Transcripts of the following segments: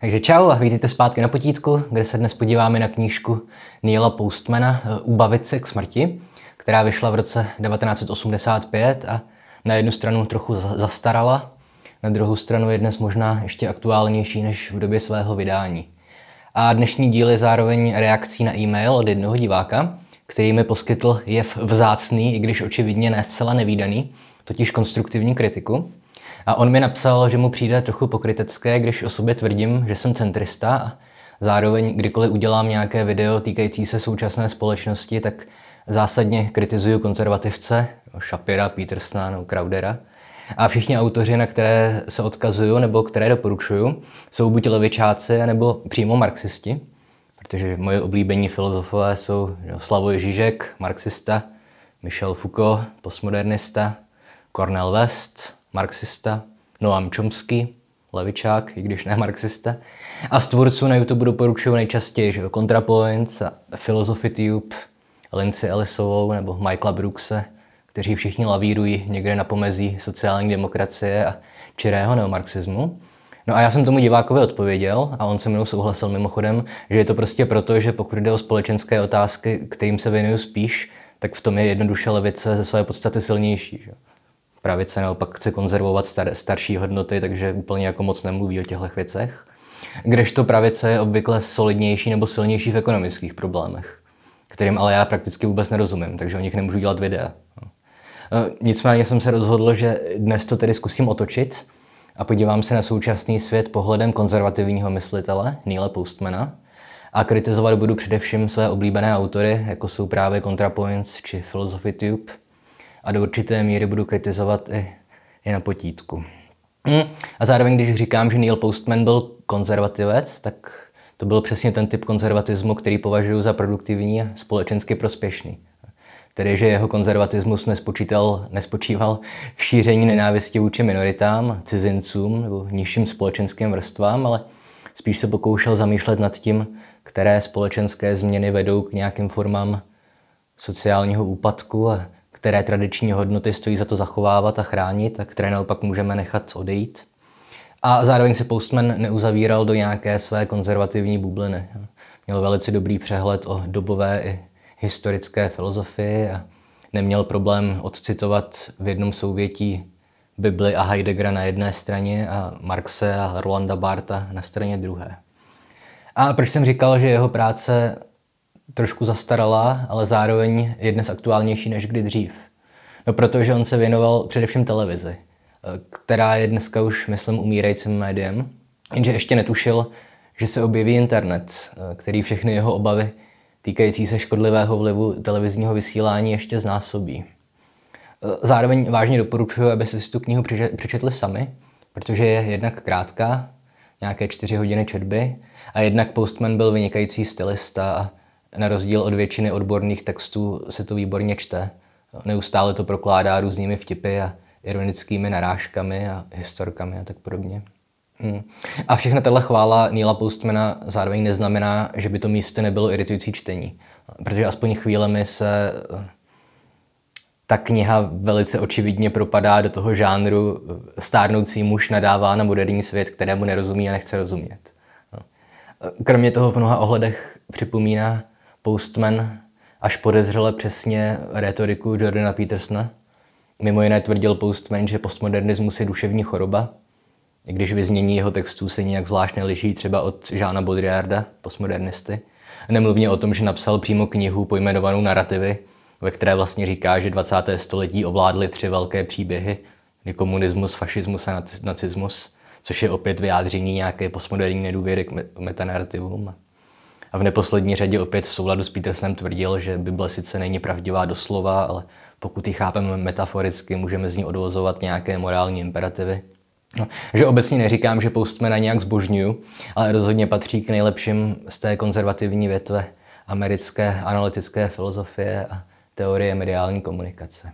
Takže čau a vítejte zpátky na potítku, kde se dnes podíváme na knížku Neila Postmana eh, Ubavit se k smrti, která vyšla v roce 1985 a na jednu stranu trochu zastarala, na druhou stranu je dnes možná ještě aktuálnější než v době svého vydání. A dnešní díl je zároveň reakcí na e-mail od jednoho diváka, který mi poskytl jev vzácný, i když očividně ne zcela nevýdaný, totiž konstruktivní kritiku. A on mi napsal, že mu přijde trochu pokrytecké, když o sobě tvrdím, že jsem centrista zároveň kdykoliv udělám nějaké video týkající se současné společnosti, tak zásadně kritizuju konzervativce, Shapira, Petersna no, Crowdera. A všichni autoři, na které se odkazuju nebo které doporučuju, jsou buď levičáci nebo přímo marxisti, protože moje oblíbení filozofové jsou Slavoj Žižek, marxista, Michel Foucault, postmodernista, Cornel West, marxista, Noam Chomsky, levičák, i když ne marxista. A z tvůrců na YouTube doporučuju nejčastěji že a Philosophy Tube, Lindsay Ellisovou nebo Michaela Brookse, kteří všichni lavírují někde na pomezí sociální demokracie a čirého neomarxismu. No a já jsem tomu divákovi odpověděl a on se mnou souhlasil mimochodem, že je to prostě proto, že pokud jde o společenské otázky, kterým se věnuju spíš, tak v tom je jednoduše levice ze své podstaty silnější. Že? pravice naopak chce konzervovat star, starší hodnoty, takže úplně jako moc nemluví o těchto věcech. Kdežto pravice je obvykle solidnější nebo silnější v ekonomických problémech, kterým ale já prakticky vůbec nerozumím, takže o nich nemůžu dělat videa. No. E, nicméně jsem se rozhodl, že dnes to tedy zkusím otočit a podívám se na současný svět pohledem konzervativního myslitele Neela Postmana a kritizovat budu především své oblíbené autory, jako jsou právě ContraPoints či Philosophy Tube – a do určité míry budu kritizovat i, i na potítku. Hm. A zároveň, když říkám, že Neil Postman byl konzervativec, tak to byl přesně ten typ konzervatismu, který považuji za produktivní a společensky prospěšný. Tedy, že jeho konzervatismus nespočítal, nespočíval v šíření nenávisti vůči minoritám, cizincům nebo nižším společenským vrstvám, ale spíš se pokoušel zamýšlet nad tím, které společenské změny vedou k nějakým formám sociálního úpadku a které tradiční hodnoty stojí za to zachovávat a chránit, tak které naopak můžeme nechat odejít. A zároveň se Postman neuzavíral do nějaké své konzervativní bubliny. Měl velice dobrý přehled o dobové i historické filozofii a neměl problém odcitovat v jednom souvětí Bibli a Heideggera na jedné straně a Marxe a Rolanda Barta na straně druhé. A proč jsem říkal, že jeho práce trošku zastarala, ale zároveň je dnes aktuálnější než kdy dřív. No protože on se věnoval především televizi, eh, která je dneska už, myslím, umírajícím médiem, jenže ještě netušil, že se objeví internet, eh, který všechny jeho obavy týkající se škodlivého vlivu televizního vysílání ještě znásobí. Eh, zároveň vážně doporučuji, aby si tu knihu přečetli sami, protože je jednak krátká, nějaké čtyři hodiny četby, a jednak Postman byl vynikající stylista a na rozdíl od většiny odborných textů se to výborně čte. Neustále to prokládá různými vtipy a ironickými narážkami a historkami a tak podobně. Hmm. A všechna tato chvála Nila Postmana zároveň neznamená, že by to místo nebylo iritující čtení. Protože aspoň chvílemi se eh, ta kniha velice očividně propadá do toho žánru eh, stárnoucí muž nadává na moderní svět, kterému nerozumí a nechce rozumět. No. Eh, kromě toho v mnoha ohledech připomíná Postman až podezřele přesně retoriku Jordana Petersna. Mimo jiné tvrdil Postman, že postmodernismus je duševní choroba, když vyznění jeho textů se nějak zvláštně liší třeba od Žána Baudrillarda, postmodernisty. Nemluvně o tom, že napsal přímo knihu pojmenovanou Narrativy, ve které vlastně říká, že 20. století ovládly tři velké příběhy, komunismus, fašismus a nacismus, což je opět vyjádření nějaké postmoderní nedůvěry k metanarrativům a v neposlední řadě opět v souladu s Petersem tvrdil, že Bible sice není pravdivá doslova, ale pokud ji chápeme metaforicky, můžeme z ní odvozovat nějaké morální imperativy. No, že obecně neříkám, že Postmana nějak zbožňuju, ale rozhodně patří k nejlepším z té konzervativní větve americké analytické filozofie a teorie mediální komunikace.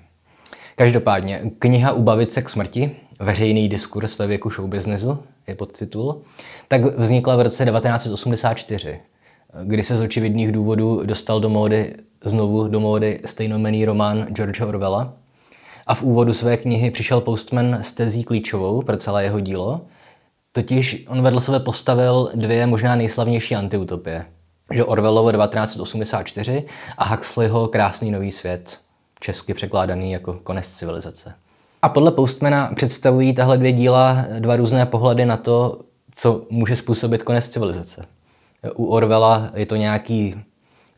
Každopádně, kniha Ubavit se k smrti, veřejný diskurs ve věku showbiznesu, je podtitul, tak vznikla v roce 1984 kdy se z očividných důvodů dostal do módy znovu do módy stejnomený román George Orwella. A v úvodu své knihy přišel Postman s tezí klíčovou pro celé jeho dílo, totiž on vedle sebe postavil dvě možná nejslavnější antiutopie. Že Orwellovo 1984 a Huxleyho Krásný nový svět, česky překládaný jako konec civilizace. A podle Postmana představují tahle dvě díla dva různé pohledy na to, co může způsobit konec civilizace. U Orvela je to nějaký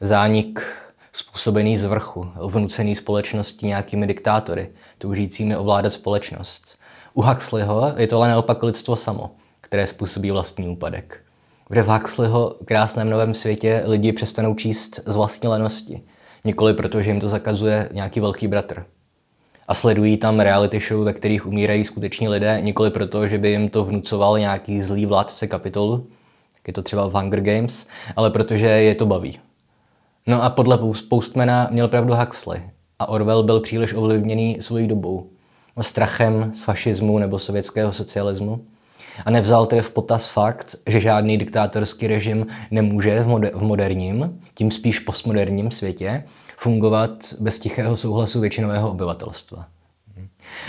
zánik způsobený z vrchu, vnucený společností nějakými diktátory, toužícími ovládat společnost. U Huxleyho je to ale naopak lidstvo samo, které způsobí vlastní úpadek. Kde v Huxleyho krásném novém světě lidi přestanou číst z vlastní lenosti, nikoli protože jim to zakazuje nějaký velký bratr. A sledují tam reality show, ve kterých umírají skuteční lidé, nikoli proto, že by jim to vnucoval nějaký zlý vládce kapitolu, je to třeba v Hunger Games, ale protože je to baví. No a podle Postmana měl pravdu Huxley a Orwell byl příliš ovlivněný svojí dobou, no, strachem z fašismu nebo sovětského socialismu a nevzal tedy v potaz fakt, že žádný diktátorský režim nemůže v, moder- v moderním, tím spíš postmoderním světě fungovat bez tichého souhlasu většinového obyvatelstva.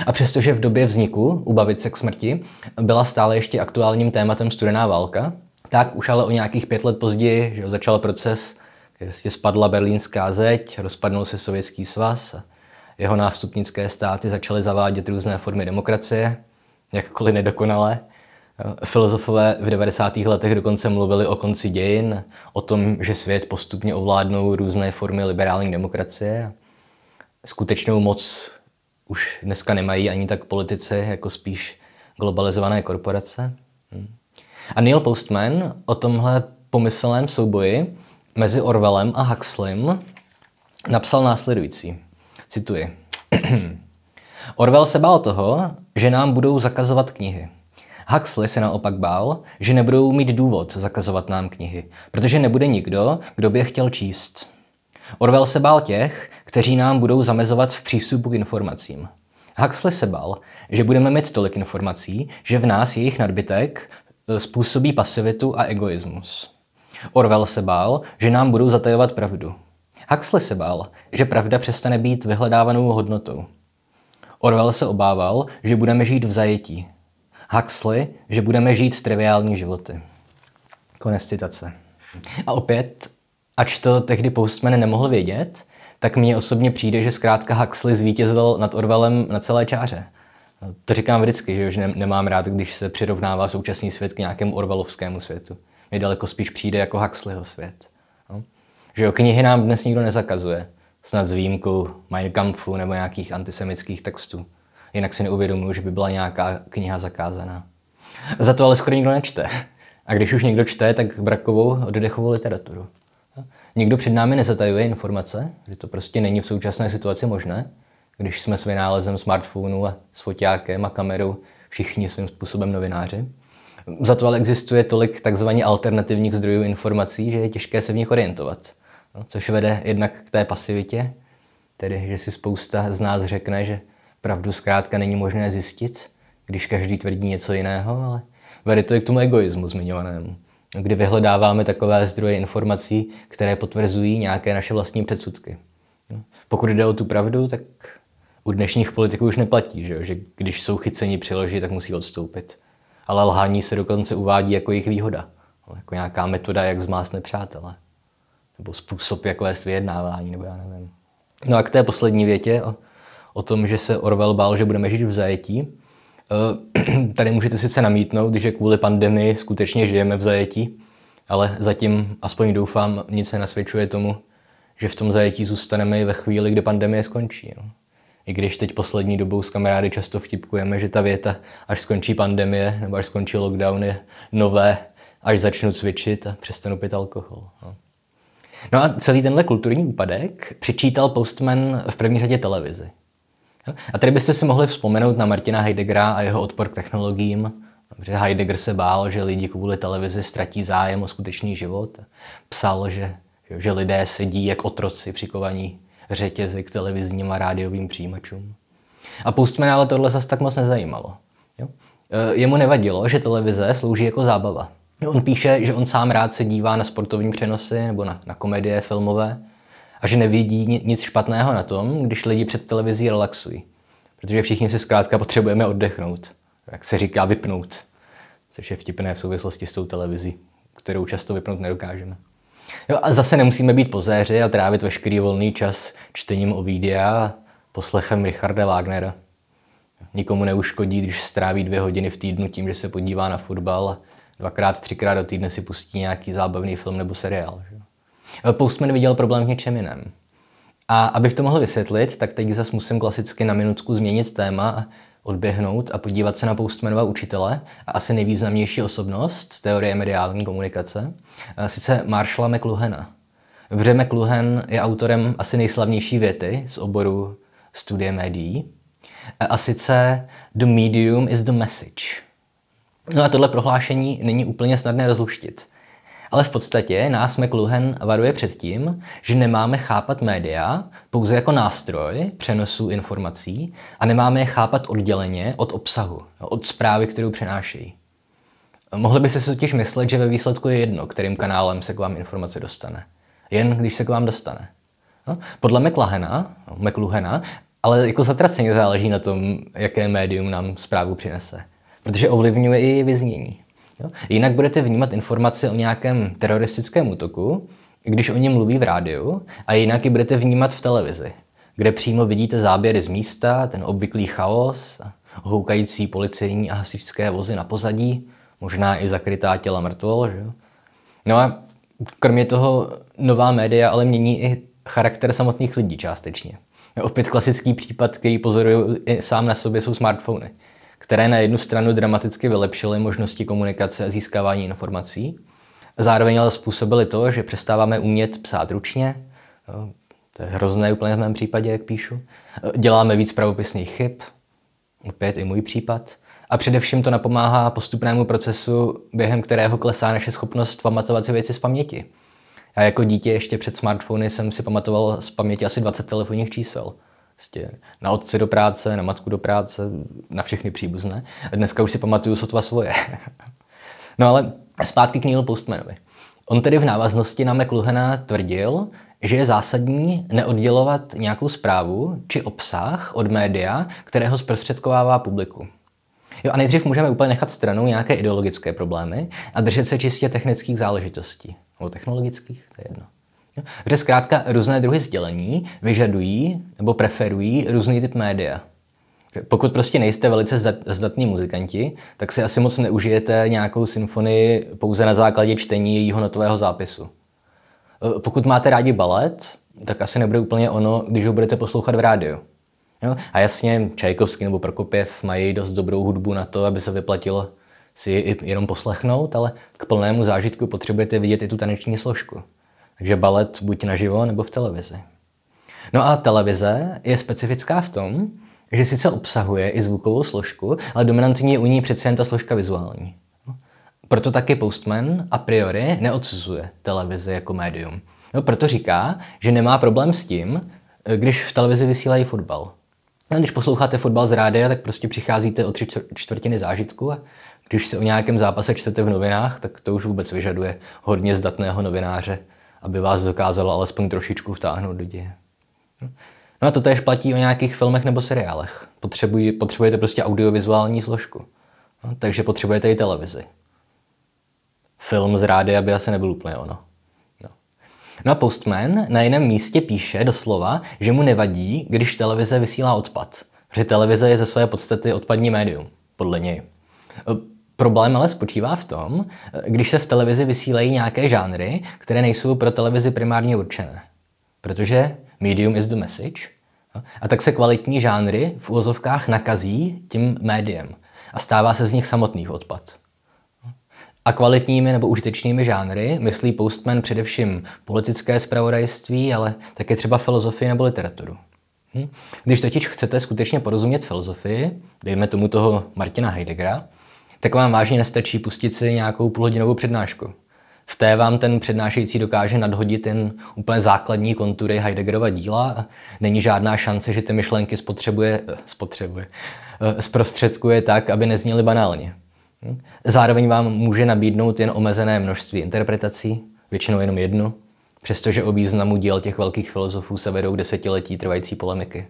A přestože v době vzniku Ubavit se k smrti byla stále ještě aktuálním tématem studená válka, tak už ale o nějakých pět let později že jo, začal proces, kde prostě spadla berlínská zeď, rozpadnul se Sovětský svaz, jeho nástupnické státy začaly zavádět různé formy demokracie, jakkoliv nedokonalé. Filozofové v 90. letech dokonce mluvili o konci dějin, o tom, že svět postupně ovládnou různé formy liberální demokracie. Skutečnou moc už dneska nemají ani tak politici, jako spíš globalizované korporace. Hmm. A Neil Postman o tomhle pomyslném souboji mezi Orwellem a Huxleym napsal následující. Cituji. Orwell se bál toho, že nám budou zakazovat knihy. Huxley se naopak bál, že nebudou mít důvod zakazovat nám knihy, protože nebude nikdo, kdo by je chtěl číst. Orwell se bál těch, kteří nám budou zamezovat v přístupu k informacím. Huxley se bál, že budeme mít tolik informací, že v nás jejich nadbytek Eh, způsobí pasivitu a egoismus. Orwell se bál, že nám budou zatajovat pravdu. Huxley se bál, že pravda přestane být vyhledávanou hodnotou. Orwell se obával, že budeme žít v zajetí. Huxley, že budeme žít triviální životy. Konec citace. A opět, ač to tehdy Postman nemohl vědět, tak mně osobně přijde, že zkrátka Huxley zvítězil nad Orwellem na celé čáře. To říkám vždycky, že už nemám rád, když se přirovnává současný svět k nějakému orvalovskému světu. Mně daleko spíš přijde jako Huxleyho svět. No? Že jo, knihy nám dnes nikdo nezakazuje, snad s výjimkou Mein Kampfu nebo nějakých antisemických textů. Jinak si neuvědomuju, že by byla nějaká kniha zakázaná. Za to ale skoro nikdo nečte. A když už někdo čte, tak brakovou oddechovou literaturu. Nikdo před námi nezatajuje informace, že to prostě není v současné situaci možné, když jsme s vynálezem smartfonu, a s foťákem a kamerou všichni svým způsobem novináři. Za to ale existuje tolik takzvaně alternativních zdrojů informací, že je těžké se v nich orientovat. No, což vede jednak k té pasivitě, tedy že si spousta z nás řekne, že pravdu zkrátka není možné zjistit, když každý tvrdí něco jiného, ale vede to i k tomu egoismu zmiňovanému, kdy vyhledáváme takové zdroje informací, které potvrzují nějaké naše vlastní předsudky. No, pokud jde o tu pravdu, tak u dnešních politiků už neplatí, že, že když jsou chyceni při tak musí odstoupit. Ale lhání se dokonce uvádí jako jejich výhoda, jako nějaká metoda, jak zmást nepřátele. Nebo způsob, jak vést vyjednávání, nebo já nevím. No a k té poslední větě o, o tom, že se Orwell bál, že budeme žít v zajetí. Eh, tady můžete sice namítnout, že kvůli pandemii skutečně žijeme v zajetí, ale zatím, aspoň doufám, nic se nasvědčuje tomu, že v tom zajetí zůstaneme i ve chvíli, kdy pandemie skončí. No. I když teď poslední dobou s kamarády často vtipkujeme, že ta věta, až skončí pandemie nebo až skončí lockdown, je nové, až začnu cvičit a přestanu pít alkohol. No. no. a celý tenhle kulturní úpadek přičítal Postman v první řadě televizi. A tady byste si mohli vzpomenout na Martina Heideggera a jeho odpor k technologiím, že Heidegger se bál, že lidi kvůli televizi ztratí zájem o skutečný život. Psal, že, že lidé sedí jak otroci přikovaní řetězy k televizním a rádiovým přijímačům. A Postmana ale tohle zase tak moc nezajímalo. Jo? E, jemu nevadilo, že televize slouží jako zábava. On píše, že on sám rád se dívá na sportovní přenosy nebo na, na komedie filmové a že nevidí nic špatného na tom, když lidi před televizí relaxují. Protože všichni si zkrátka potřebujeme oddechnout. Jak se říká, vypnout. Což je vtipné v souvislosti s tou televizí, kterou často vypnout nedokážeme. Jo, a zase nemusíme být pozéři a trávit veškerý volný čas čtením Ovidia a poslechem Richarda Wagnera. Nikomu neuškodí, když stráví dvě hodiny v týdnu tím, že se podívá na fotbal a dvakrát, třikrát do týdne si pustí nějaký zábavný film nebo seriál. Že? Eh, Postman viděl problém v něčem jiném. A abych to mohl vysvětlit, tak teď zase musím klasicky na minutku změnit téma odběhnout a podívat se na Postmanova učitele a asi nejvýznamnější osobnost teorie mediální komunikace, sice Marshalla McLuhana. Vře McLuhan je autorem asi nejslavnější věty z oboru studie médií, a sice The medium is the message. No a tohle prohlášení není úplně snadné rozluštit ale v podstatě nás McLuhan varuje před tím, že nemáme chápat média pouze jako nástroj přenosu informací a nemáme je chápat odděleně od obsahu, od zprávy, kterou přenášejí. Mohli byste si totiž myslet, že ve výsledku je jedno, kterým kanálem se k vám informace dostane. Jen když se k vám dostane. No, podle McLuhana, McLuhana ale jako zatraceně záleží na tom, jaké médium nám zprávu přinese. Protože ovlivňuje i vyznění. Jo? Jinak budete vnímat informace o nějakém teroristickém útoku, když o něm mluví v rádiu, a jinak ji budete vnímat v televizi, kde přímo vidíte záběry z místa, ten obvyklý chaos, houkající policejní a hasičské vozy na pozadí, možná i zakrytá těla mrtvol. Že? No a kromě toho nová média ale mění i charakter samotných lidí částečně. Opět klasický případ, který pozoruju sám na sobě, jsou smartfony které na jednu stranu dramaticky vylepšily možnosti komunikace a získávání informací, zároveň ale způsobily to, že přestáváme umět psát ručně, to je hrozné úplně v mém případě, jak píšu, děláme víc pravopisných chyb, opět i můj případ, a především to napomáhá postupnému procesu, během kterého klesá naše schopnost pamatovat si věci z paměti. Já jako dítě ještě před smartfony jsem si pamatoval z paměti asi 20 telefonních čísel. Prostě na otce do práce, na matku do práce, na všechny příbuzné. A dneska už si pamatuju sotva svoje. no ale zpátky k Neil Postmanovi. On tedy v návaznosti na McLuhana tvrdil, že je zásadní neoddělovat nějakou zprávu či obsah od média, kterého zprostředkovává publiku. Jo, a nejdřív můžeme úplně nechat stranou nějaké ideologické problémy a držet se čistě technických záležitostí. Nebo technologických, to je jedno. Kde zkrátka různé druhy sdělení vyžadují nebo preferují různý typ média. Pokud prostě nejste velice zdatní muzikanti, tak si asi moc neužijete nějakou symfonii pouze na základě čtení jejího notového zápisu. E, pokud máte rádi balet, tak asi nebude úplně ono, když ho budete poslouchat v rádiu. Jo? A jasně, Čajkovský nebo Prokopěv mají dost dobrou hudbu na to, aby se vyplatilo si ji jenom poslechnout, ale k plnému zážitku potřebujete vidět i tu taneční složku. Takže balet buď naživo nebo v televizi. No a televize je specifická v tom, že sice obsahuje i zvukovou složku, ale dominantní je u ní přece jen ta složka vizuální. Proto taky Postman a priori neodsuzuje televizi jako médium. No, proto říká, že nemá problém s tím, když v televizi vysílají fotbal. No, když posloucháte fotbal z rádia, tak prostě přicházíte o tři čtvrtiny zážitku a když se o nějakém zápase čtete v novinách, tak to už vůbec vyžaduje hodně zdatného novináře, aby vás dokázalo alespoň trošičku vtáhnout do děje. No, no a to tež platí o nějakých filmech nebo seriálech. Potřebují, potřebujete prostě audiovizuální složku. No, takže potřebujete i televizi. Film z rády, aby asi nebyl úplně ono. No. no a Postman na jiném místě píše doslova, že mu nevadí, když televize vysílá odpad. Protože televize je ze své podstaty odpadní médium, podle něj. Problém ale spočívá v tom, když se v televizi vysílají nějaké žánry, které nejsou pro televizi primárně určené. Protože medium is the message. A tak se kvalitní žánry v úzovkách nakazí tím médiem a stává se z nich samotných odpad. A kvalitními nebo užitečnými žánry myslí Postman především politické zpravodajství, ale také třeba filozofii nebo literaturu. Hm? Když totiž chcete skutečně porozumět filozofii, dejme tomu toho Martina Heideggera, tak vám vážně nestačí pustit si nějakou půlhodinovou přednášku. V té vám ten přednášející dokáže nadhodit jen úplně základní kontury Heideggerova díla. Není žádná šance, že ty myšlenky spotřebuje, eh, spotřebuje, eh, zprostředkuje tak, aby nezněly banálně. Hm? Zároveň vám může nabídnout jen omezené množství interpretací, většinou jenom jednu, přestože o významu díl těch velkých filozofů se vedou desetiletí trvající polemiky.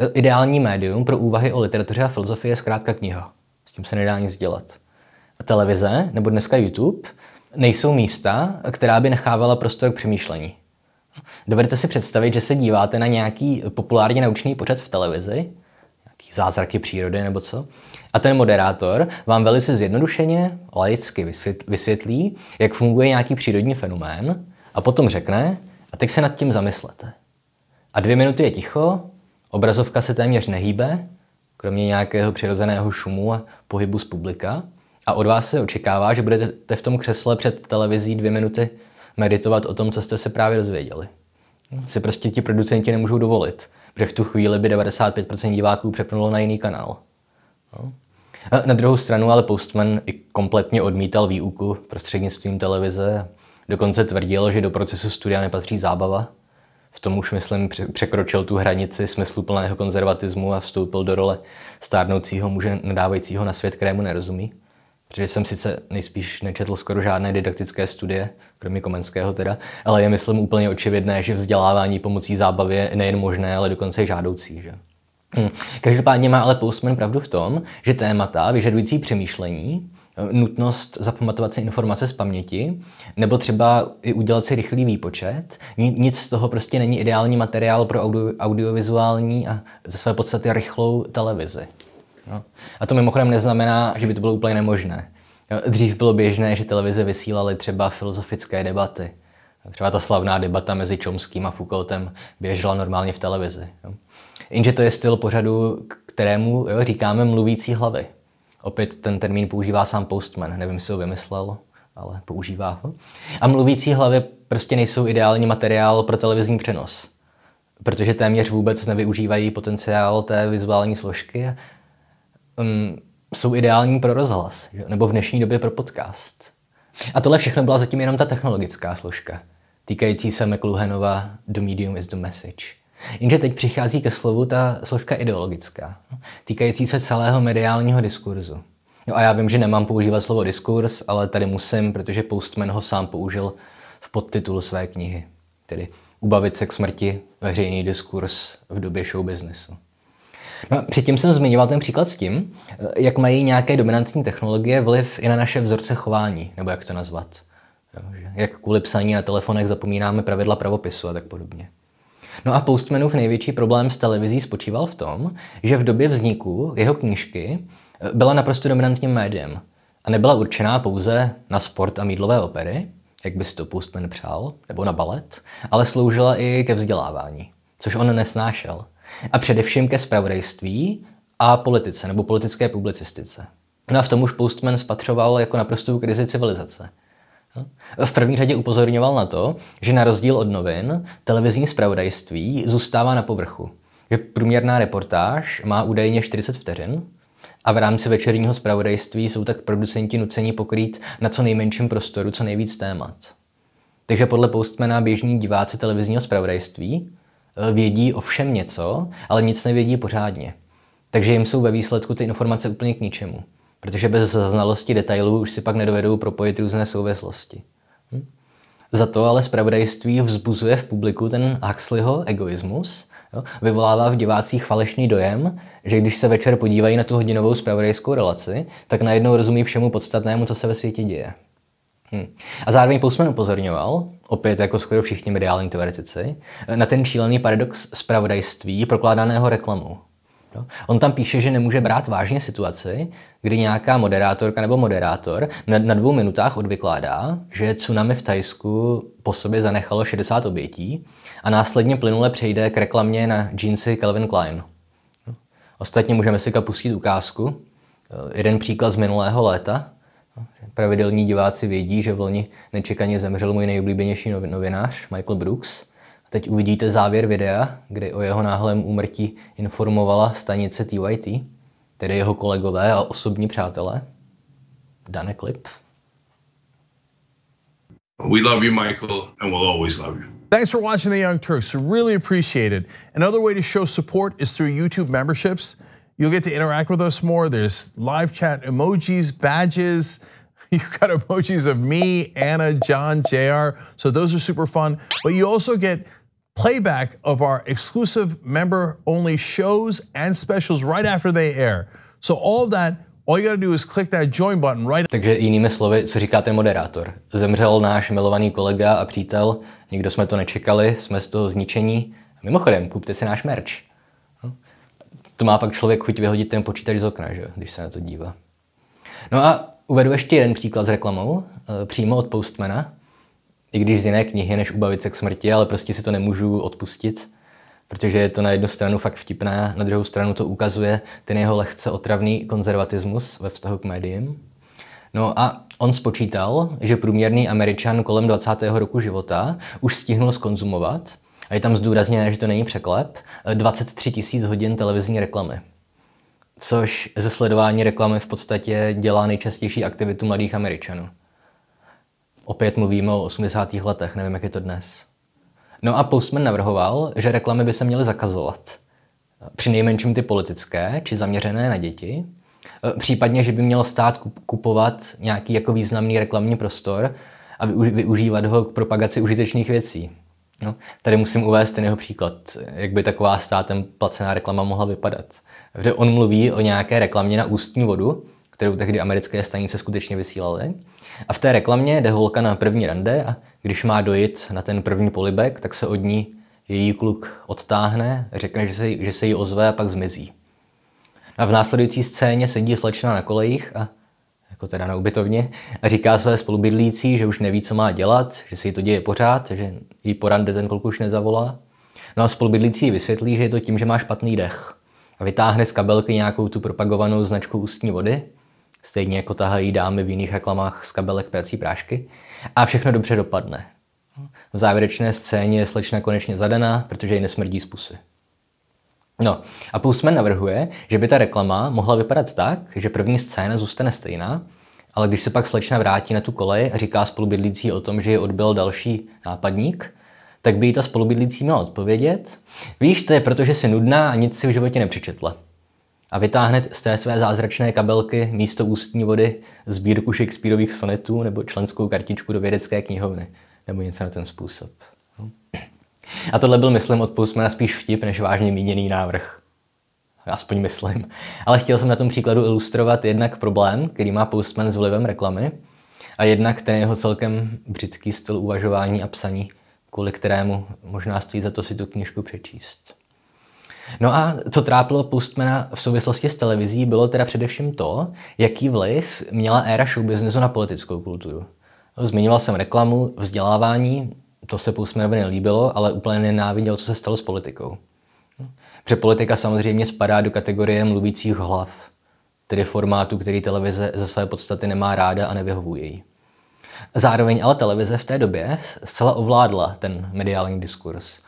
Eh, ideální médium pro úvahy o literatuře a filozofii je zkrátka kniha. S tím se nedá nic dělat. A televize, nebo dneska YouTube, nejsou místa, která by nechávala prostor k přemýšlení. Dovedete si představit, že se díváte na nějaký populárně naučný pořad v televizi, nějaký zázraky přírody nebo co, a ten moderátor vám velice zjednodušeně, laicky vysvětlí, jak funguje nějaký přírodní fenomén a potom řekne, a teď se nad tím zamyslete. A dvě minuty je ticho, obrazovka se téměř nehýbe kromě nějakého přirozeného šumu a pohybu z publika. A od vás se očekává, že budete v tom křesle před televizí dvě minuty meditovat o tom, co jste se právě dozvěděli. Si prostě ti producenti nemůžou dovolit, protože v tu chvíli by 95% diváků přepnulo na jiný kanál. No. A na druhou stranu ale Postman i kompletně odmítal výuku prostřednictvím televize. Dokonce tvrdil, že do procesu studia nepatří zábava, v tom už, myslím, překročil tu hranici smyslu plného konzervatismu a vstoupil do role stárnoucího muže nadávajícího na svět, kterému nerozumí. Protože jsem sice nejspíš nečetl skoro žádné didaktické studie, kromě Komenského teda, ale je, myslím, úplně očividné, že vzdělávání pomocí zábavy je nejen možné, ale dokonce i žádoucí. Že? Hm. Každopádně má ale Postman pravdu v tom, že témata vyžadující přemýšlení nutnost zapamatovat si informace z paměti, nebo třeba i udělat si rychlý výpočet. Nic z toho prostě není ideální materiál pro audio, audiovizuální a ze své podstaty rychlou televizi. No. A to mimochodem neznamená, že by to bylo úplně nemožné. Dřív bylo běžné, že televize vysílaly třeba filozofické debaty. Třeba ta slavná debata mezi Čomským a Foucaultem běžela normálně v televizi. Jenže to je styl pořadu, kterému jo, říkáme mluvící hlavy. Opět ten termín používá sám Postman, nevím, jestli ho vymyslel, ale používá ho. A mluvící hlavy prostě nejsou ideální materiál pro televizní přenos, protože téměř vůbec nevyužívají potenciál té vizuální složky. Um, jsou ideální pro rozhlas, nebo v dnešní době pro podcast. A tohle všechno byla zatím jenom ta technologická složka, týkající se McLuhanova The Medium is the Message. Jenže teď přichází ke slovu ta složka ideologická, týkající se celého mediálního diskurzu. Jo, a já vím, že nemám používat slovo diskurs, ale tady musím, protože Postman ho sám použil v podtitulu své knihy, tedy Ubavit se k smrti, veřejný diskurs v době businessu. No předtím jsem zmiňoval ten příklad s tím, jak mají nějaké dominantní technologie vliv i na naše vzorce chování, nebo jak to nazvat. Jo, že jak kvůli psaní na telefonech zapomínáme pravidla pravopisu a tak podobně. No a Postmanův největší problém s televizí spočíval v tom, že v době vzniku jeho knížky eh, byla naprosto dominantním médiem a nebyla určená pouze na sport a mídlové opery, jak by si to Postman přál, nebo na balet, ale sloužila i ke vzdělávání, což on nesnášel. A především ke spravodajství a politice nebo politické publicistice. No a v tom už Postman spatřoval jako naprostou krizi civilizace – v první řadě upozorňoval na to, že na rozdíl od novin, televizní zpravodajství zůstává na povrchu. Že průměrná reportáž má údajně 40 vteřin a v rámci večerního zpravodajství jsou tak producenti nuceni pokrýt na co nejmenším prostoru co nejvíc témat. Takže podle postmena běžní diváci televizního zpravodajství eh, vědí o všem něco, ale nic nevědí pořádně. Takže jim jsou ve výsledku ty informace úplně k ničemu protože bez znalosti detailů už si pak nedovedou propojit různé souvislosti. Hm? Za to ale zpravodajství vzbuzuje v publiku ten Huxleyho egoismus, jo? vyvolává v divácích falešný dojem, že když se večer podívají na tu hodinovou zpravodajskou relaci, tak najednou rozumí všemu podstatnému, co se ve světě děje. Hm. A zároveň Pousman upozorňoval, opět jako skoro všichni mediální teoretici, na ten šílený paradox spravodajství prokládaného reklamu. No. On tam píše, že nemůže brát vážně situaci, kdy nějaká moderátorka nebo moderátor na, na dvou minutách odvykládá, že tsunami v Tajsku po sobě zanechalo 60 obětí a následně plynule přejde k reklamě na džínsy Calvin Klein. No. Ostatně můžeme si pustit ukázku. Eh, jeden příklad z minulého léta. No, pravidelní diváci vědí, že v loni nečekaně zemřel můj nejoblíbenější novinář Michael Brooks Teď uvidíte závěr videa, kdy o jeho náhlém úmrtí informovala stanice TYT, tedy jeho kolegové a osobní přátelé. Dane klip. We love you, Michael, and we'll always love you. Thanks for watching The Young Turks. Really appreciate it. Another way to show support is through YouTube memberships. You'll get to interact with us more. There's live chat emojis, badges. You've got emojis of me, Anna, John, JR. So those are super fun. But you also get playback of our exclusive member only shows and specials right after they air. So all of that All you gotta do is click that join button right... Takže jinými slovy, co říká ten moderátor? Zemřel náš milovaný kolega a přítel, nikdo jsme to nečekali, jsme z toho zničení. Mimochodem, kupte si náš merch. No. To má pak člověk chuť vyhodit ten počítač z okna, že? když se na to dívá. No a uvedu ještě jeden příklad s reklamou, eh, přímo od Postmana i když z jiné knihy, než Ubavit se k smrti, ale prostě si to nemůžu odpustit, protože je to na jednu stranu fakt vtipná, na druhou stranu to ukazuje ten jeho lehce otravný konzervatismus ve vztahu k médiím. No a on spočítal, že průměrný američan kolem 20. roku života už stihnul skonzumovat, a je tam zdůrazněné, že to není překlep, 23 tisíc hodin televizní reklamy. Což ze sledování reklamy v podstatě dělá nejčastější aktivitu mladých američanů opět mluvíme o 80. letech, nevím, jak je to dnes. No a Postman navrhoval, že reklamy by se měly zakazovat. Při nejmenším ty politické, či zaměřené na děti. E, případně, že by měl stát kupovat nějaký jako významný reklamní prostor a využívat ho k propagaci užitečných věcí. No, tady musím uvést ten jeho příklad, jak by taková státem placená reklama mohla vypadat. Kde on mluví o nějaké reklamě na ústní vodu, kterou tehdy americké stanice skutečně vysílaly. A v té reklamě jde holka na první rande a když má dojít na ten první polibek, tak se od ní její kluk odtáhne, řekne, že se, že se jí ozve a pak zmizí. A v následující scéně sedí slečna na kolejích a jako teda na ubytovně, a říká své spolubydlící, že už neví, co má dělat, že se jí to děje pořád, že jí po rande ten kluk už nezavolá. No a spolubydlící vysvětlí, že je to tím, že má špatný dech. A vytáhne z kabelky nějakou tu propagovanou značku ústní vody stejně jako tahají dámy v jiných reklamách z kabelek prací prášky. A všechno dobře dopadne. V závěrečné scéně je slečna konečně zadaná, protože ji nesmrdí z pusy. No a Pulsman navrhuje, že by ta reklama mohla vypadat tak, že první scéna zůstane stejná, ale když se pak slečna vrátí na tu kolej a říká spolubydlící o tom, že ji odbil další nápadník, tak by jí ta spolubydlící měla odpovědět. Víš, to je proto, že jsi nudná a nic si v životě nepřečetla a vytáhne z té své zázračné kabelky místo ústní vody sbírku Shakespeareových sonetů nebo členskou kartičku do vědecké knihovny, nebo něco na ten způsob. No. A tohle byl, myslím, od na spíš vtip než vážně míněný návrh. Aspoň myslím. Ale chtěl jsem na tom příkladu ilustrovat jednak problém, který má Postman s vlivem reklamy, a jednak ten jeho celkem břický styl uvažování a psaní, kvůli kterému možná stojí za to si tu knižku přečíst. No a co trápilo Postmana v souvislosti s televizí, bylo teda především to, jaký vliv měla éra showbiznesu na politickou kulturu. Zmiňoval jsem reklamu, vzdělávání, to se Postmanovi nelíbilo, ale úplně nenáviděl, co se stalo s politikou. Pře politika samozřejmě spadá do kategorie mluvících hlav, tedy formátu, který televize ze své podstaty nemá ráda a nevyhovuje jí. Zároveň ale televize v té době zcela ovládla ten mediální diskurs.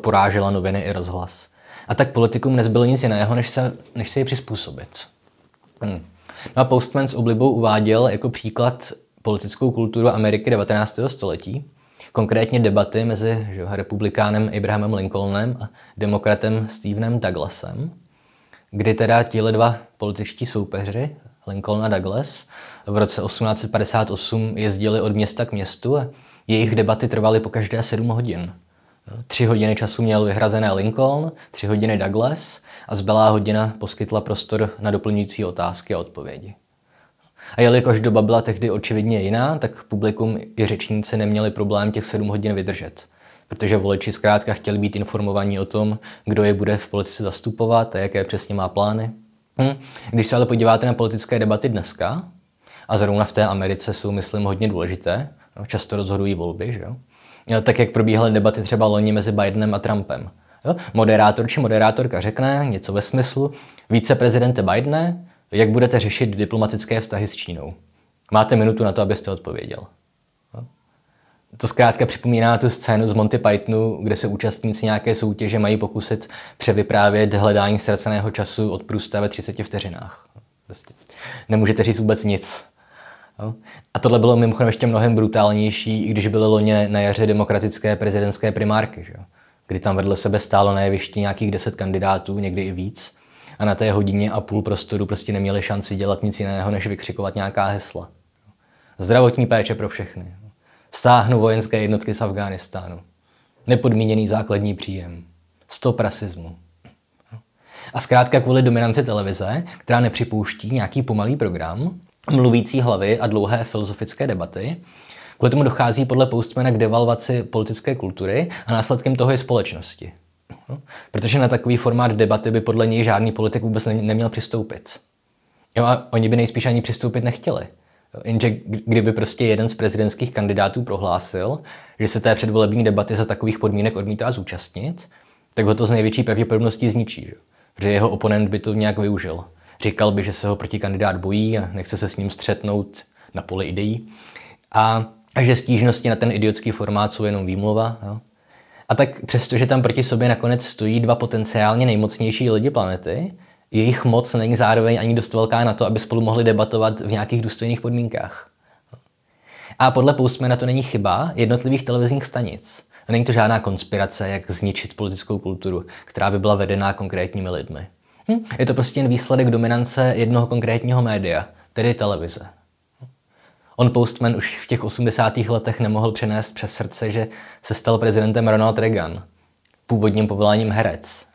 Porážela noviny i rozhlas. A tak politikům nezbylo nic jiného, než se, než se ji přizpůsobit. Hmm. No a Postman s oblibou uváděl jako příklad politickou kulturu Ameriky 19. století, konkrétně debaty mezi že, republikánem Abrahamem Lincolnem a demokratem Stevenem Douglasem, kdy teda tihle dva političtí soupeři, Lincoln a Douglas, v roce 1858 jezdili od města k městu a jejich debaty trvaly po každé 7 hodin. Tři hodiny času měl vyhrazené Lincoln, tři hodiny Douglas a zbylá hodina poskytla prostor na doplňující otázky a odpovědi. A jelikož doba byla tehdy očividně jiná, tak publikum i řečníci neměli problém těch sedm hodin vydržet, protože voliči zkrátka chtěli být informovaní o tom, kdo je bude v politice zastupovat a jaké přesně má plány. Hm. Když se ale podíváte na politické debaty dneska, a zrovna v té Americe jsou, myslím, hodně důležité, no, často rozhodují volby, že jo? tak jak probíhaly debaty třeba loni mezi Bidenem a Trumpem. Jo? Moderátor či moderátorka řekne něco ve smyslu, prezidente Bidene, jak budete řešit diplomatické vztahy s Čínou. Máte minutu na to, abyste odpověděl. To zkrátka připomíná tu scénu z Monty Pythonu, kde se účastníci nějaké soutěže mají pokusit převyprávět hledání ztraceného času od průsta ve 30 vteřinách. Prostě nemůžete říct vůbec nic. Jo. A tohle bylo mimochodem ještě mnohem brutálnější, i když byly loně na jaře demokratické prezidentské primárky, že? kdy tam vedle sebe stálo na jevišti nějakých deset kandidátů, někdy i víc, a na té hodině a půl prostoru prostě neměli šanci dělat nic jiného, než vykřikovat nějaká hesla. Zdravotní péče pro všechny. Stáhnu vojenské jednotky z Afghánistánu. Nepodmíněný základní příjem. Stop rasismu. A zkrátka kvůli dominanci televize, která nepřipouští nějaký pomalý program, mluvící hlavy a dlouhé filozofické debaty. Kvůli tomu dochází podle Postmana k devalvaci politické kultury a následkem toho je společnosti. Mhm. Protože na takový formát debaty by podle něj žádný politik vůbec neměl přistoupit. Jo, a oni by nejspíš ani přistoupit nechtěli. Jenže kdyby prostě jeden z prezidentských kandidátů prohlásil, že se té předvolební debaty za takových podmínek odmítá zúčastnit, tak ho to z největší pravděpodobností zničí. Že? že jeho oponent by to nějak využil. Říkal by, že se ho kandidát bojí a nechce se s ním střetnout na poli ideí. A že stížnosti na ten idiotský formát jsou jenom výmluva. Jo. A tak přesto, že tam proti sobě nakonec stojí dva potenciálně nejmocnější lidi planety, jejich moc není zároveň ani dost velká na to, aby spolu mohli debatovat v nějakých důstojných podmínkách. A podle Postmana to není chyba jednotlivých televizních stanic. Není to žádná konspirace, jak zničit politickou kulturu, která by byla vedená konkrétními lidmi. Hm? Je to prostě jen výsledek dominance jednoho konkrétního média, tedy televize. On Postman už v těch 80. letech nemohl přenést přes srdce, že se stal prezidentem Ronald Reagan, původním povoláním herec.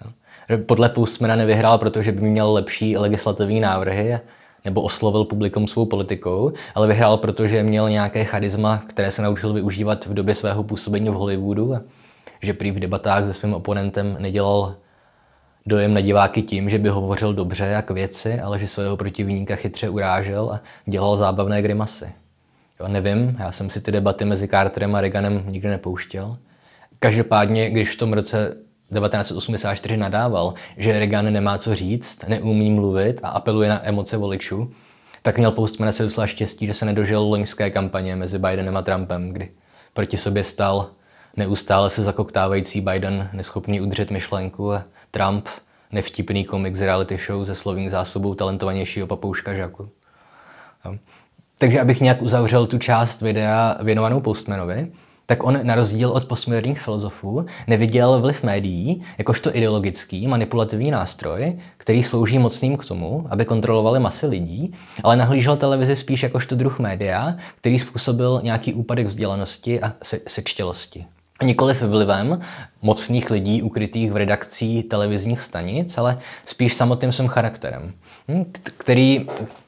Podle Postmana nevyhrál, protože by měl lepší legislativní návrhy nebo oslovil publikum svou politikou, ale vyhrál, protože měl nějaké charisma, které se naučil využívat v době svého působení v Hollywoodu, že prý v debatách se svým oponentem nedělal dojem na diváky tím, že by hovořil dobře jak věci, ale že svého protivníka chytře urážel a dělal zábavné grimasy. Jo, nevím, já jsem si ty debaty mezi Carterem a Reaganem nikdy nepouštěl. Každopádně, když v tom roce 1984 nadával, že Reagan nemá co říct, neumí mluvit a apeluje na emoce voličů, tak měl Postman se docela štěstí, že se nedožil loňské kampaně mezi Bidenem a Trumpem, kdy proti sobě stal neustále se zakoktávající Biden, neschopný udržet myšlenku a Trump, nevtipný komik z reality show se slovní zásobou talentovanějšího papouška Žaku. Takže abych nějak uzavřel tu část videa věnovanou Postmanovi, tak on na rozdíl od postmoderních filozofů neviděl vliv médií jakožto ideologický manipulativní nástroj, který slouží mocným k tomu, aby kontrolovali masy lidí, ale nahlížel televizi spíš jakožto druh média, který způsobil nějaký úpadek vzdělanosti a se- sečtělosti nikoliv vlivem mocných lidí ukrytých v redakcích televizních stanic, ale spíš samotným svým charakterem, hm, který,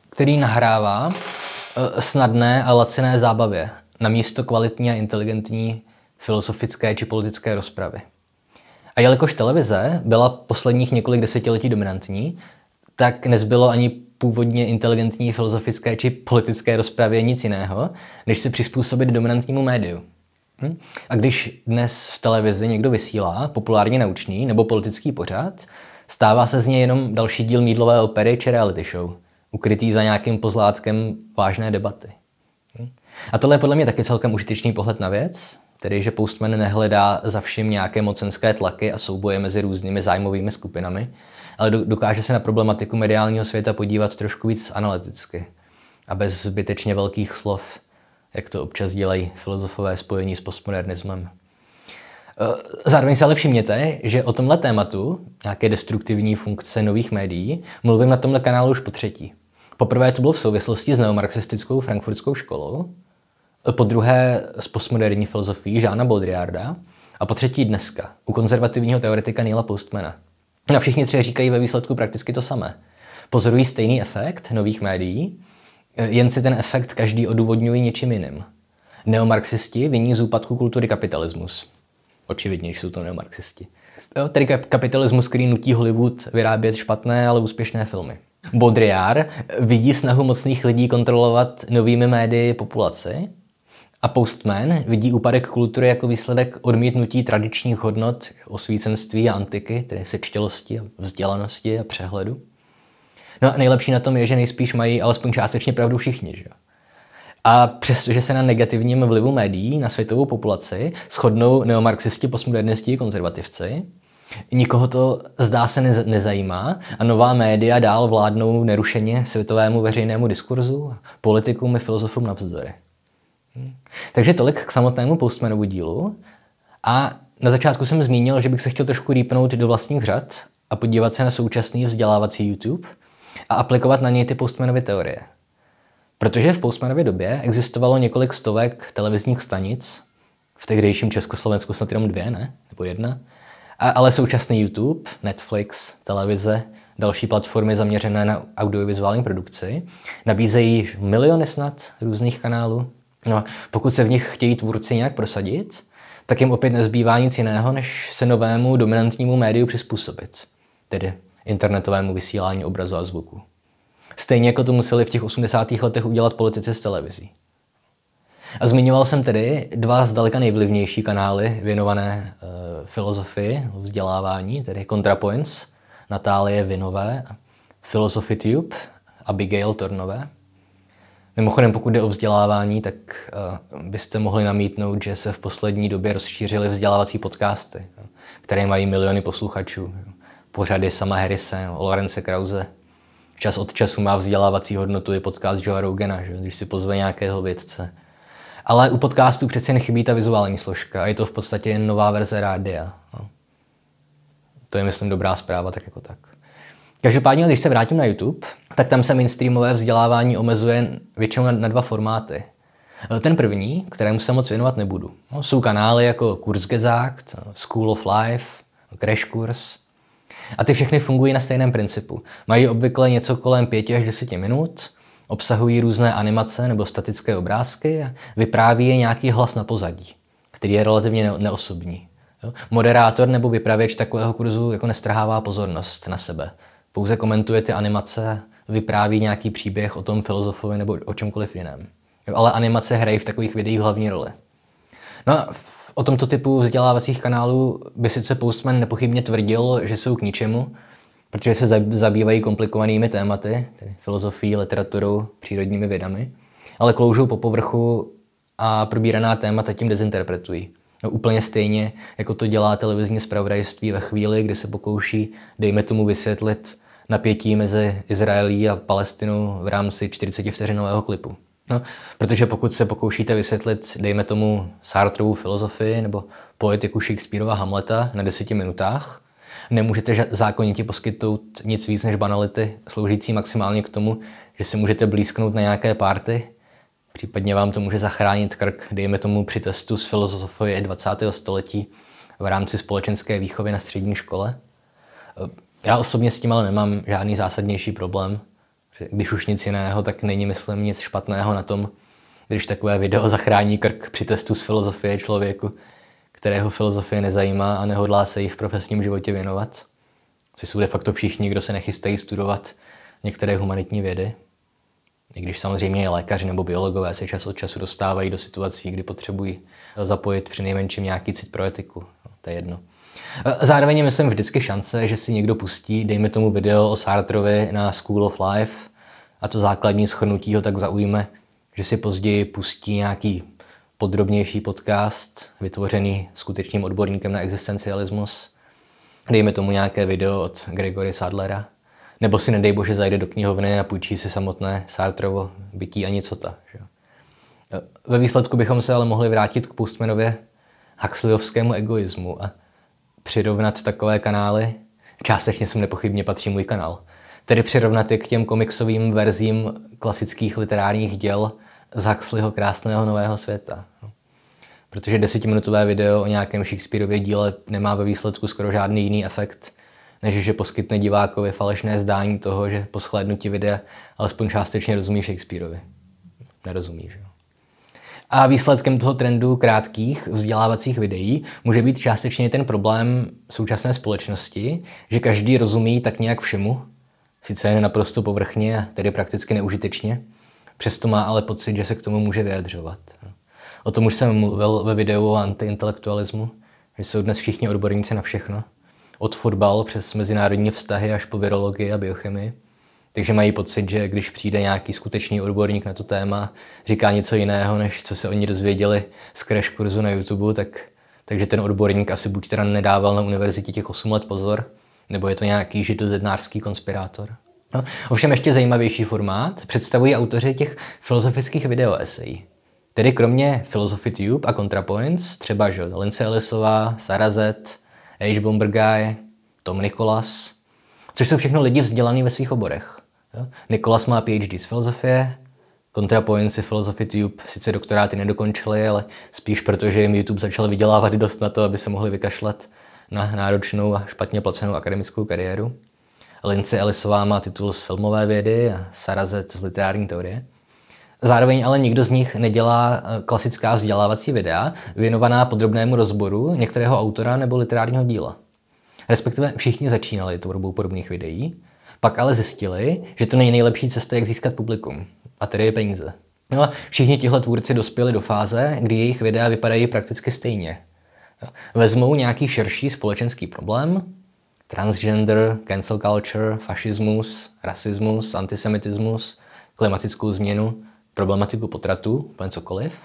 který nahrává eh, snadné a laciné zábavě na místo kvalitní a inteligentní filozofické či politické rozpravy. A jelikož televize byla posledních několik desetiletí dominantní, tak nezbylo ani původně inteligentní filozofické či politické rozpravě nic jiného, než se přizpůsobit dominantnímu médiu. Hm? A když dnes v televizi někdo vysílá populárně naučný nebo politický pořad, stává se z něj jenom další díl mídlové opery či reality show, ukrytý za nějakým pozlátkem vážné debaty. Hm? A tohle je podle mě taky celkem užitečný pohled na věc, tedy že Postman nehledá za vším nějaké mocenské tlaky a souboje mezi různými zájmovými skupinami, ale dokáže se na problematiku mediálního světa podívat trošku víc analyticky a bez zbytečně velkých slov – jak to občas dělají filozofové spojení s postmodernismem. Eh, zároveň se ale všimněte, že o tomhle tématu, nějaké destruktivní funkce nových médií, mluvím na tomhle kanálu už po třetí. Poprvé to bylo v souvislosti s neomarxistickou frankfurtskou školou, eh, po druhé s postmoderní filozofií Žána Baudriarda a po třetí dneska u konzervativního teoretika Neila Postmana. A všichni tři říkají ve výsledku prakticky to samé. Pozorují stejný efekt nových médií, Eh, jen si ten efekt každý odůvodňují něčím jiným. Neomarxisti viní z úpadku kultury kapitalismus. Očividně, že jsou to neomarxisti. Jo, tedy kapitalismus, který nutí Hollywood vyrábět špatné, ale úspěšné filmy. Baudrillard eh, vidí snahu mocných lidí kontrolovat novými médii populaci a Postman vidí úpadek kultury jako výsledek odmítnutí tradičních hodnot osvícenství a antiky, tedy sečtělosti, vzdělanosti a přehledu. No a nejlepší na tom je, že nejspíš mají alespoň částečně pravdu všichni, že a přestože se na negativním vlivu médií na světovou populaci shodnou neomarxisti, postmodernisti konzervativci, nikoho to zdá se nez- nezajímá a nová média dál vládnou nerušeně světovému veřejnému diskurzu, politikům i filozofům navzdory. Hm. Takže tolik k samotnému Postmanovu dílu. A na začátku jsem zmínil, že bych se chtěl trošku rýpnout do vlastních řad a podívat se na současný vzdělávací YouTube – a aplikovat na něj ty Postmanovy teorie. Protože v Postmanově době existovalo několik stovek televizních stanic, v tehdejším Československu snad jenom dvě, ne? Nebo jedna. A, ale současný YouTube, Netflix, televize, další platformy zaměřené na audiovizuální produkci nabízejí miliony snad různých kanálů. No, pokud se v nich chtějí tvůrci nějak prosadit, tak jim opět nezbývá nic jiného, než se novému dominantnímu médiu přizpůsobit. Tedy internetovému vysílání obrazu a zvuku. Stejně jako to museli v těch 80. letech udělat politici z televizí. A zmiňoval jsem tedy dva zdaleka nejvlivnější kanály věnované e, filozofii, vzdělávání, tedy ContraPoints, Natálie Vinové, Philosophy Tube, Abigail Tornové. Mimochodem, pokud jde o vzdělávání, tak e, byste mohli namítnout, že se v poslední době rozšířily vzdělávací podcasty, které mají miliony posluchačů pořady sama Harrise, Lorence Krause. Čas od času má vzdělávací hodnotu i podcast Joe Rogana, že? když si pozve nějakého vědce. Ale u podcastu přeci nechybí ta vizuální složka a je to v podstatě jen nová verze rádia. No. To je, myslím, dobrá zpráva, tak jako tak. Každopádně, když se vrátím na YouTube, tak tam se mainstreamové vzdělávání omezuje většinou na, dva formáty. E, ten první, kterému se moc věnovat nebudu. No, jsou kanály jako Kurzgesagt, School of Life, Crash Course, a ty všechny fungují na stejném principu. Mají obvykle něco kolem 5 až 10 minut, obsahují různé animace nebo statické obrázky a vypráví je nějaký hlas na pozadí, který je relativně neosobní. Moderátor nebo vypravěč takového kurzu jako nestrhává pozornost na sebe. Pouze komentuje ty animace, vypráví nějaký příběh o tom filozofovi nebo o čemkoliv jiném. Ale animace hrají v takových videích hlavní roli. No a O tomto typu vzdělávacích kanálů by sice Postman nepochybně tvrdil, že jsou k ničemu, protože se zabývají komplikovanými tématy, tedy filozofií, literaturou, přírodními vědami, ale kloužou po povrchu a probíraná témata tím dezinterpretují. No, úplně stejně, jako to dělá televizní zpravodajství ve chvíli, kdy se pokouší, dejme tomu, vysvětlit napětí mezi Izraelí a Palestinou v rámci 40 vteřinového klipu. No, protože pokud se pokoušíte vysvětlit, dejme tomu, Sartrovu filozofii nebo poetiku Shakespeareova Hamleta na deseti minutách, nemůžete zákonitě poskytnout nic víc než banality, sloužící maximálně k tomu, že si můžete blízknout na nějaké párty, případně vám to může zachránit krk, dejme tomu při testu z filozofie 20. století v rámci společenské výchovy na střední škole. Já osobně s tím ale nemám žádný zásadnější problém když už nic jiného, tak není, myslím, nic špatného na tom, když takové video zachrání krk při testu z filozofie člověku, kterého filozofie nezajímá a nehodlá se jí v profesním životě věnovat, což jsou de facto všichni, kdo se nechystají studovat některé humanitní vědy. I když samozřejmě lékaři nebo biologové se čas od času dostávají do situací, kdy potřebují zapojit při nejmenším nějaký cit pro etiku. No, to je jedno. Zároveň myslím, vždycky šance, že si někdo pustí, dejme tomu video o Sartrovi na School of Life a to základní schrnutí ho tak zaujme, že si později pustí nějaký podrobnější podcast, vytvořený skutečným odborníkem na existencialismus, dejme tomu nějaké video od Gregory Sadlera, nebo si nedej bože zajde do knihovny a půjčí si samotné Sartrovo bytí a nicota. Že? Ve výsledku bychom se ale mohli vrátit k Postmanově Huxleyovskému egoismu a přirovnat takové kanály, částečně jsem nepochybně patří můj kanál, tedy přirovnat je k těm komiksovým verzím klasických literárních děl z Huxleyho krásného nového světa. Protože desetiminutové video o nějakém Shakespeareově díle nemá ve výsledku skoro žádný jiný efekt, než že poskytne divákovi falešné zdání toho, že po shlédnutí videa alespoň částečně rozumí Shakespeareovi. Nerozumí, že jo. A výsledkem toho trendu krátkých vzdělávacích videí může být částečně ten problém současné společnosti, že každý rozumí tak nějak všemu Sice je naprosto povrchně, tedy prakticky neužitečně, přesto má ale pocit, že se k tomu může vyjadřovat. O tom už jsem mluvil ve videu o antiintelektualismu, že jsou dnes všichni odborníci na všechno. Od fotbal přes mezinárodní vztahy až po virologii a biochemii. Takže mají pocit, že když přijde nějaký skutečný odborník na to téma, říká něco jiného, než co se oni dozvěděli z crash kurzu na YouTube, tak, takže ten odborník asi buď teda nedával na univerzitě těch 8 let pozor, nebo je to nějaký židozednářský konspirátor? No, ovšem ještě zajímavější formát představují autoři těch filozofických videoesejí. Tedy kromě Philosophy Tube a ContraPoints, třeba že Lince Ellisová, Sarazet, H. Bomberguy, Tom Nikolas, což jsou všechno lidi vzdělaní ve svých oborech. Nikolas má PhD z filozofie, ContraPoints si Philosophy Tube sice doktoráty nedokončili, ale spíš protože jim YouTube začal vydělávat dost na to, aby se mohli vykašlat na náročnou a špatně placenou akademickou kariéru. Lindsay Ellisová má titul z filmové vědy a Sarazet z literární teorie. Zároveň ale nikdo z nich nedělá eh, klasická vzdělávací videa věnovaná podrobnému rozboru některého autora nebo literárního díla. Respektive všichni začínali tvorbou podobných videí, pak ale zjistili, že to není nejlepší cesta, jak získat publikum, a tedy je peníze. No a všichni tihle tvůrci dospěli do fáze, kdy jejich videa vypadají prakticky stejně, Vezmou nějaký širší společenský problém, transgender, cancel culture, fašismus, rasismus, antisemitismus, klimatickou změnu, problematiku potratu, úplně cokoliv.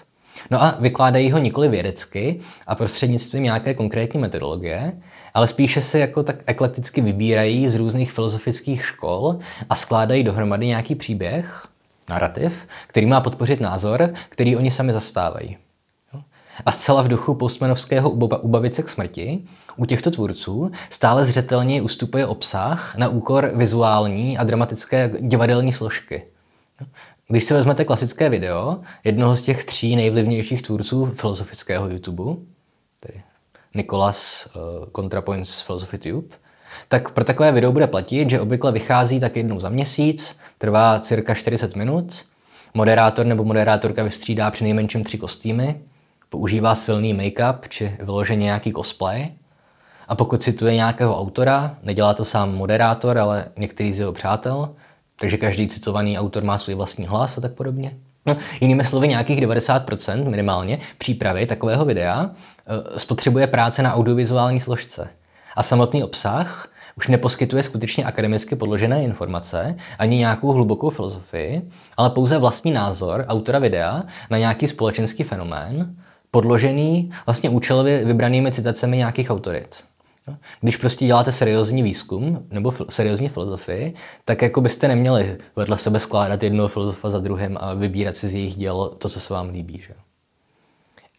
No a vykládají ho nikoli vědecky a prostřednictvím nějaké konkrétní metodologie, ale spíše se jako tak eklekticky vybírají z různých filozofických škol a skládají dohromady nějaký příběh, narrativ, který má podpořit názor, který oni sami zastávají. A zcela v duchu postmanovského ubavit se k smrti, u těchto tvůrců stále zřetelněji ustupuje obsah na úkor vizuální a dramatické divadelní složky. Když si vezmete klasické video jednoho z těch tří nejvlivnějších tvůrců filozofického YouTube, tedy Nikolas uh, eh, ContraPoints Philosophy Tube, tak pro takové video bude platit, že obvykle vychází tak jednou za měsíc, trvá cirka 40 minut, moderátor nebo moderátorka vystřídá při nejmenším tři kostýmy, používá silný make-up či vyloženě nějaký cosplay. A pokud cituje nějakého autora, nedělá to sám moderátor, ale některý z jeho přátel, takže každý citovaný autor má svůj vlastní hlas a tak podobně. No, jinými slovy, nějakých 90% minimálně přípravy takového videa eh, spotřebuje práce na audiovizuální složce. A samotný obsah už neposkytuje skutečně akademicky podložené informace ani nějakou hlubokou filozofii, ale pouze vlastní názor autora videa na nějaký společenský fenomén, podložený vlastně účelově vybranými citacemi nějakých autorit. Když prostě děláte seriózní výzkum nebo fil- seriózní filozofii, tak jako byste neměli vedle sebe skládat jednoho filozofa za druhým a vybírat si z jejich děl to, co se vám líbí. Že?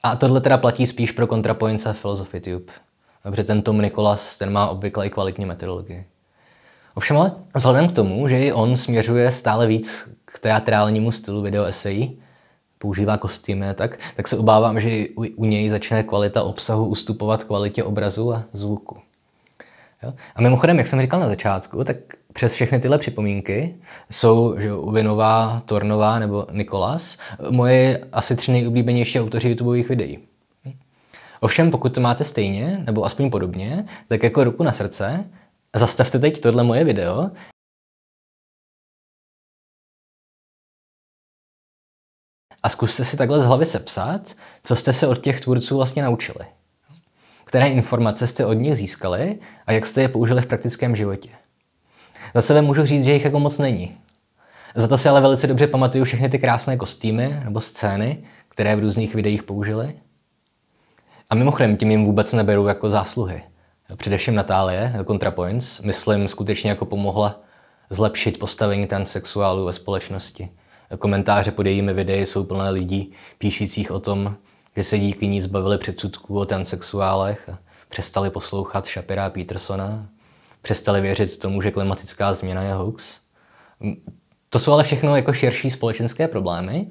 A tohle teda platí spíš pro kontrapoince Philosophy Tube, Dobře, ten Tom Nikolas, ten má obvykle i kvalitní metodologii. Ovšem ale vzhledem k tomu, že i on směřuje stále víc k teatrálnímu stylu video esejí, používá kostýmy, tak, tak se obávám, že u, u něj začne kvalita obsahu ustupovat kvalitě obrazu a zvuku. Jo? A mimochodem, jak jsem říkal na začátku, tak přes všechny tyhle připomínky jsou že Uvinová, Tornová nebo Nikolas moje asi tři nejoblíbenější autoři YouTubeových videí. Ovšem, pokud to máte stejně, nebo aspoň podobně, tak jako ruku na srdce, zastavte teď tohle moje video a zkuste si takhle z hlavy sepsat, co jste se od těch tvůrců vlastně naučili. Které informace jste od nich získali a jak jste je použili v praktickém životě. Za sebe můžu říct, že jich jako moc není. Za to si ale velice dobře pamatuju všechny ty krásné kostýmy nebo scény, které v různých videích použili. A mimochodem, tím jim vůbec neberu jako zásluhy. Především Natálie, ContraPoints, myslím, skutečně jako pomohla zlepšit postavení transsexuálů ve společnosti. Komentáře pod jejími videí jsou plné lidí píšících o tom, že se díky ní zbavili předsudků o transexuálech a přestali poslouchat Shapira Petersona, přestali věřit tomu, že klimatická změna je hoax. To jsou ale všechno jako širší společenské problémy,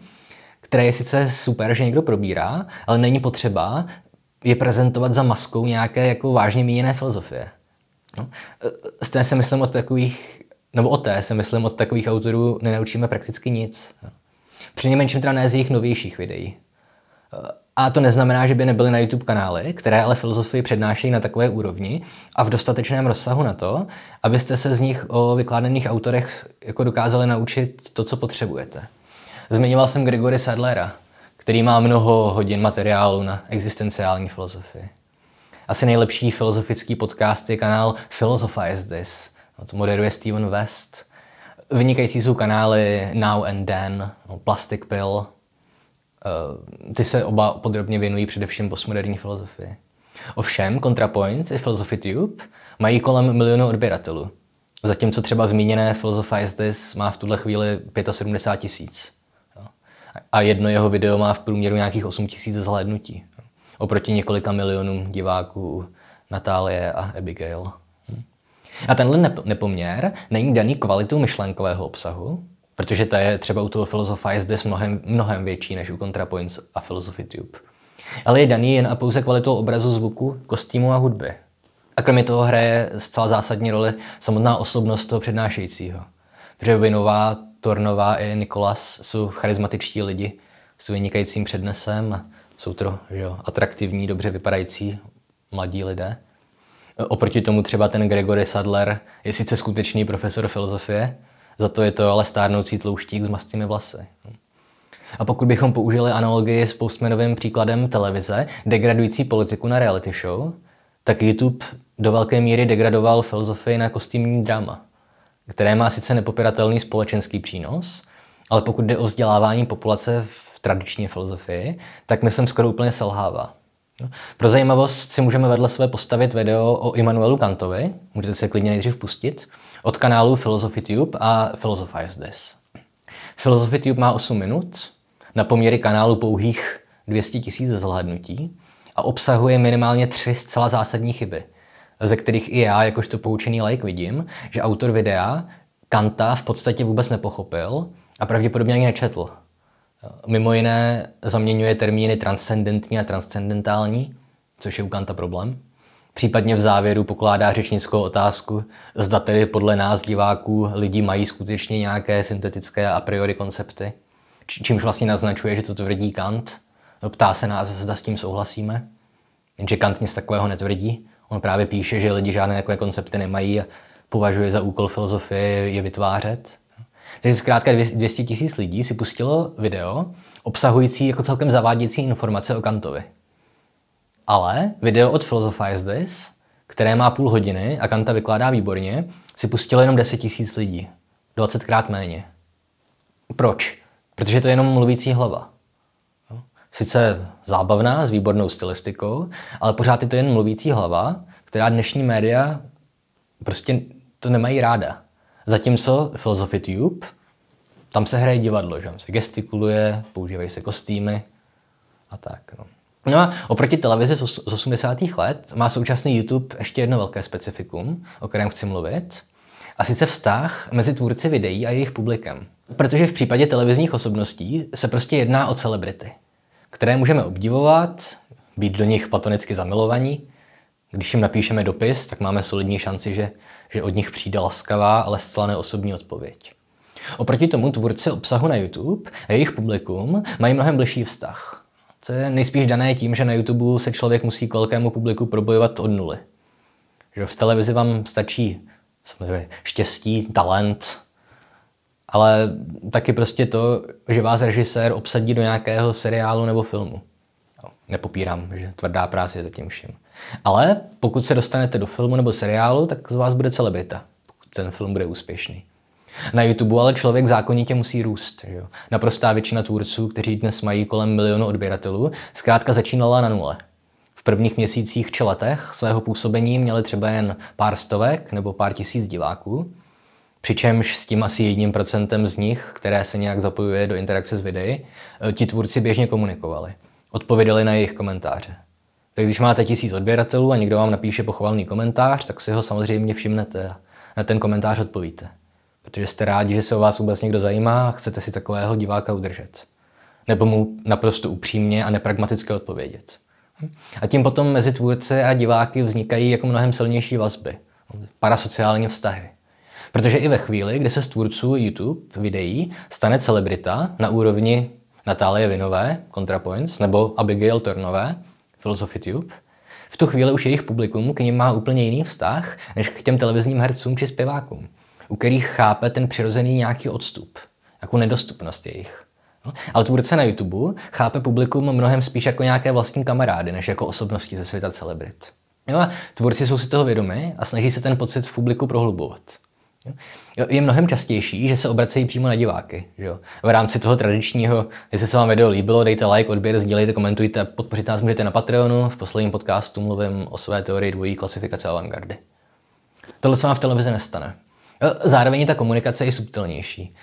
které je sice super, že někdo probírá, ale není potřeba je prezentovat za maskou nějaké jako vážně míněné filozofie. No. E, e, stejně se myslím od takových nebo o té se myslím od takových autorů nenaučíme prakticky nic. nejmenším teda ne z jejich novějších videí. A to neznamená, že by nebyly na YouTube kanály, které ale filozofii přednášejí na takové úrovni a v dostatečném rozsahu na to, abyste se z nich o vykládaných autorech jako dokázali naučit to, co potřebujete. Zmiňoval jsem Gregory Sadlera, který má mnoho hodin materiálu na existenciální filozofii. Asi nejlepší filozofický podcast je kanál Philosophize This, to moderuje Steven West. Vynikající jsou kanály Now and Then, no, Plastic Pill. Eh, ty se oba podrobně věnují především postmoderní filozofii. Ovšem, ContraPoints i Philosophy Tube mají kolem milionu odběratelů. Zatímco třeba zmíněné Philosophize This má v tuhle chvíli 75 tisíc. A jedno jeho video má v průměru nějakých 8 tisíc zhlédnutí. Oproti několika milionům diváků Natálie a Abigail. A tenhle nepoměr není daný kvalitou myšlenkového obsahu, protože ta je třeba u toho Philosophize zde mnohem, mnohem větší než u ContraPoints a Philosophy Tube. Ale je daný jen a pouze kvalitou obrazu, zvuku, kostýmu a hudby. A kromě toho hraje zcela zásadní roli samotná osobnost toho přednášejícího. Protože Vinová, Tornová i Nikolas jsou charismatičtí lidi s vynikajícím přednesem, jsou to že jo, atraktivní, dobře vypadající mladí lidé. Oproti tomu třeba ten Gregory Sadler je sice skutečný profesor filozofie, za to je to ale stárnoucí tlouštík s mastými vlasy. A pokud bychom použili analogii s postmenovým příkladem televize, degradující politiku na reality show, tak YouTube do velké míry degradoval filozofii na kostýmní drama, které má sice nepopiratelný společenský přínos, ale pokud jde o vzdělávání populace v tradiční filozofii, tak myslím skoro úplně selhává. Pro zajímavost si můžeme vedle sebe postavit video o Immanuelu Kantovi, můžete se klidně nejdřív pustit, od kanálu Philosophy Tube a Philosophize This. Philosophy Tube má 8 minut, na poměry kanálu pouhých 200 000 zhlédnutí a obsahuje minimálně tři zcela zásadní chyby, ze kterých i já, jakožto poučený like, vidím, že autor videa Kanta v podstatě vůbec nepochopil a pravděpodobně ani nečetl. Mimo jiné zaměňuje termíny transcendentní a transcendentální, což je u Kanta problém. Případně v závěru pokládá řečnickou otázku, zda tedy podle nás diváků lidi mají skutečně nějaké syntetické a priori koncepty, čímž vlastně naznačuje, že to tvrdí Kant. Ptá se nás, zda s tím souhlasíme, jenže Kant nic takového netvrdí. On právě píše, že lidi žádné takové koncepty nemají a považuje za úkol filozofie je vytvářet. Takže zkrátka 200 tisíc lidí si pustilo video obsahující jako celkem zavádějící informace o Kantovi. Ale video od Philosophize This, které má půl hodiny a Kanta vykládá výborně, si pustilo jenom 10 tisíc lidí. 20 krát méně. Proč? Protože to je jenom mluvící hlava. Sice zábavná, s výbornou stylistikou, ale pořád je to jen mluvící hlava, která dnešní média prostě to nemají ráda. Zatímco Philosophy Tube, tam se hraje divadlo, že tam se gestikuluje, používají se kostýmy a tak. No. No a oproti televizi z 80. let má současný YouTube ještě jedno velké specifikum, o kterém chci mluvit, a sice vztah mezi tvůrci videí a jejich publikem. Protože v případě televizních osobností se prostě jedná o celebrity, které můžeme obdivovat, být do nich platonicky zamilovaní, když jim napíšeme dopis, tak máme solidní šanci, že, že od nich přijde laskavá, ale zcela neosobní odpověď. Oproti tomu tvůrci obsahu na YouTube a jejich publikum mají mnohem bližší vztah. To je nejspíš dané tím, že na YouTube se člověk musí k velkému publiku probojovat od nuly. Že v televizi vám stačí samozřejmě štěstí, talent, ale taky prostě to, že vás režisér obsadí do nějakého seriálu nebo filmu. No, nepopírám, že tvrdá práce je zatím vším. Ale pokud se dostanete do filmu nebo seriálu, tak z vás bude celebrita, pokud ten film bude úspěšný. Na YouTube ale člověk zákonitě musí růst. Že jo? Naprostá většina tvůrců, kteří dnes mají kolem milionu odběratelů, zkrátka začínala na nule. V prvních měsících či letech svého působení měli třeba jen pár stovek nebo pár tisíc diváků, přičemž s tím asi jedním procentem z nich, které se nějak zapojuje do interakce s videí, eh, ti tvůrci běžně komunikovali. Odpověděli na jejich komentáře. Tak když máte tisíc odběratelů a někdo vám napíše pochvalný komentář, tak si ho samozřejmě všimnete a na ten komentář odpovíte. Protože jste rádi, že se o vás vůbec někdo zajímá a chcete si takového diváka udržet. Nebo mu naprosto upřímně a nepragmaticky odpovědět. A tím potom mezi tvůrce a diváky vznikají jako mnohem silnější vazby, parasociální vztahy. Protože i ve chvíli, kdy se z tvůrců YouTube videí stane celebrita na úrovni Natálie Vinové, ContraPoints, nebo Abigail Tornové, Philosophy Tube, v tu chvíli už jejich publikum k ním má úplně jiný vztah než k těm televizním hercům či zpěvákům, u kterých chápe ten přirozený nějaký odstup, jako nedostupnost jejich. No, ale tvůrce na YouTube chápe publikum mnohem spíš jako nějaké vlastní kamarády, než jako osobnosti ze světa celebrit. no a tvůrci jsou si toho vědomi a snaží se ten pocit v publiku prohlubovat. Je mnohem častější, že se obracejí přímo na diváky. Že jo? V rámci toho tradičního, jestli se vám video líbilo, dejte like, odběr, sdílejte, komentujte, podpořit nás můžete na Patreonu. V posledním podcastu mluvím o své teorii dvojí klasifikace avantgardy. Tohle se vám v televizi nestane. Zároveň ta komunikace je subtilnější.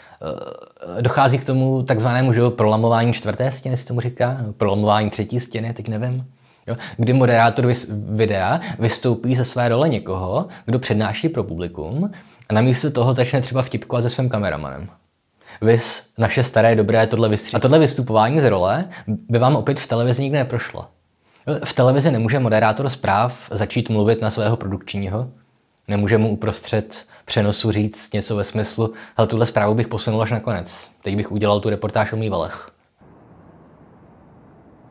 Eh, dochází k tomu takzvanému že jo, prolamování čtvrté stěny, se tomu říká, prolamování třetí stěny, teď nevím. Jo, kdy moderátor videa vystoupí ze své role někoho, kdo přednáší pro publikum, a namísto toho začne třeba vtipkovat se svým kameramanem. Vys, naše staré dobré tohle vystřídání. A tohle vystupování z role by vám opět v televizi nikdy neprošlo. V televizi nemůže moderátor zpráv začít mluvit na svého produkčního, nemůže mu uprostřed přenosu říct něco ve smyslu, ale tuhle zprávu bych posunul až na konec. Teď bych udělal tu reportáž o mývalech.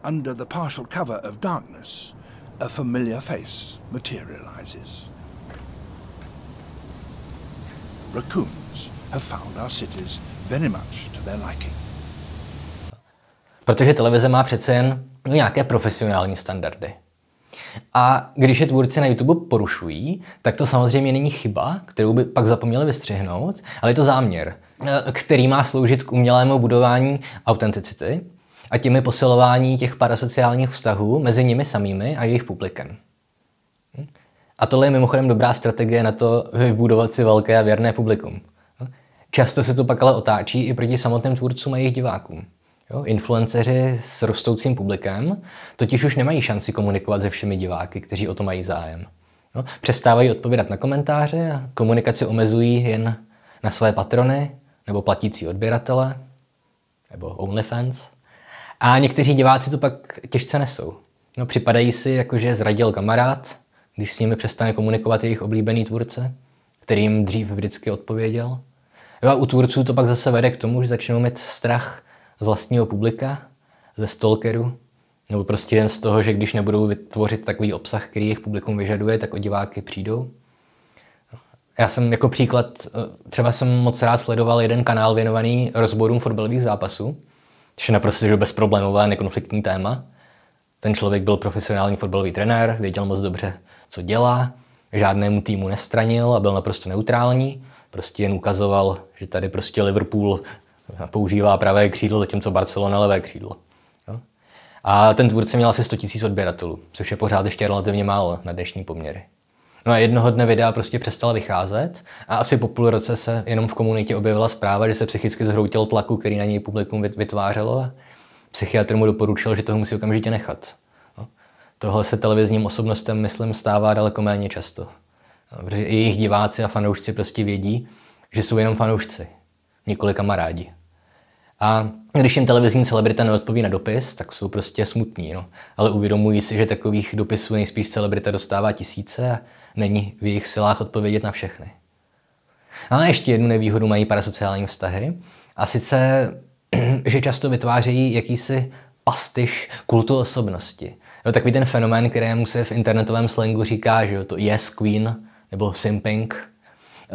Under the partial cover of darkness, a familiar face materializes. Raccoons have found our cities very much to their liking. Protože televize má přece jen nějaké profesionální standardy. A když je tvůrci na YouTube porušují, tak to samozřejmě není chyba, kterou by pak zapomněli vystřihnout, ale je to záměr, eh, který má sloužit k umělému budování autenticity a tím je posilování těch parasociálních vztahů mezi nimi samými a jejich publikem. A tohle je mimochodem dobrá strategie na to vybudovat si velké a věrné publikum. Často se to pak ale otáčí i proti samotným tvůrcům a jejich divákům. Jo, influenceři s rostoucím publikem totiž už nemají šanci komunikovat se všemi diváky, kteří o to mají zájem. Jo, přestávají odpovídat na komentáře a komunikaci omezují jen na své patrony nebo platící odběratele nebo OnlyFans. A někteří diváci to pak těžce nesou. No, připadají si, jakože zradil kamarád, když s nimi přestane komunikovat jejich oblíbený tvůrce, který jim dřív vždycky odpověděl. Jo a u tvůrců to pak zase vede k tomu, že začnou mít strach z vlastního publika, ze stalkeru, nebo prostě jen z toho, že když nebudou vytvořit takový obsah, který jejich publikum vyžaduje, tak o diváky přijdou. Já jsem jako příklad, eh, třeba jsem moc rád sledoval jeden kanál věnovaný rozborům fotbalových zápasů, což je naprosto bezproblémové, nekonfliktní téma. Ten člověk byl profesionální fotbalový trenér, věděl moc dobře, co dělá, žádnému týmu nestranil a byl naprosto neutrální, prostě jen ukazoval, že tady prostě Liverpool používá pravé křídlo, zatímco Barcelona levé křídlo. Jo? A ten tvůrce měl asi 100 000 odběratelů, což je pořád ještě relativně málo na dnešní poměry. No a jednoho dne videa prostě přestala vycházet a asi po půl roce se jenom v komunitě objevila zpráva, že se psychicky zhroutil tlaku, který na něj publikum vytvářelo a psychiatr mu doporučil, že toho musí okamžitě nechat. Tohle se televizním osobnostem, myslím, stává daleko méně často. Protože i jejich diváci a fanoušci prostě vědí, že jsou jenom fanoušci, nikoli kamarádi. A když jim televizní celebrita neodpoví na dopis, tak jsou prostě smutní. No. Ale uvědomují si, že takových dopisů nejspíš celebrita dostává tisíce a není v jejich silách odpovědět na všechny. Ale ještě jednu nevýhodu mají parasociální vztahy. A sice, že často vytvářejí jakýsi pastiš kultu osobnosti. Jo, takový ten fenomén, kterému se v internetovém slangu říká, že jo, to yes queen nebo simping,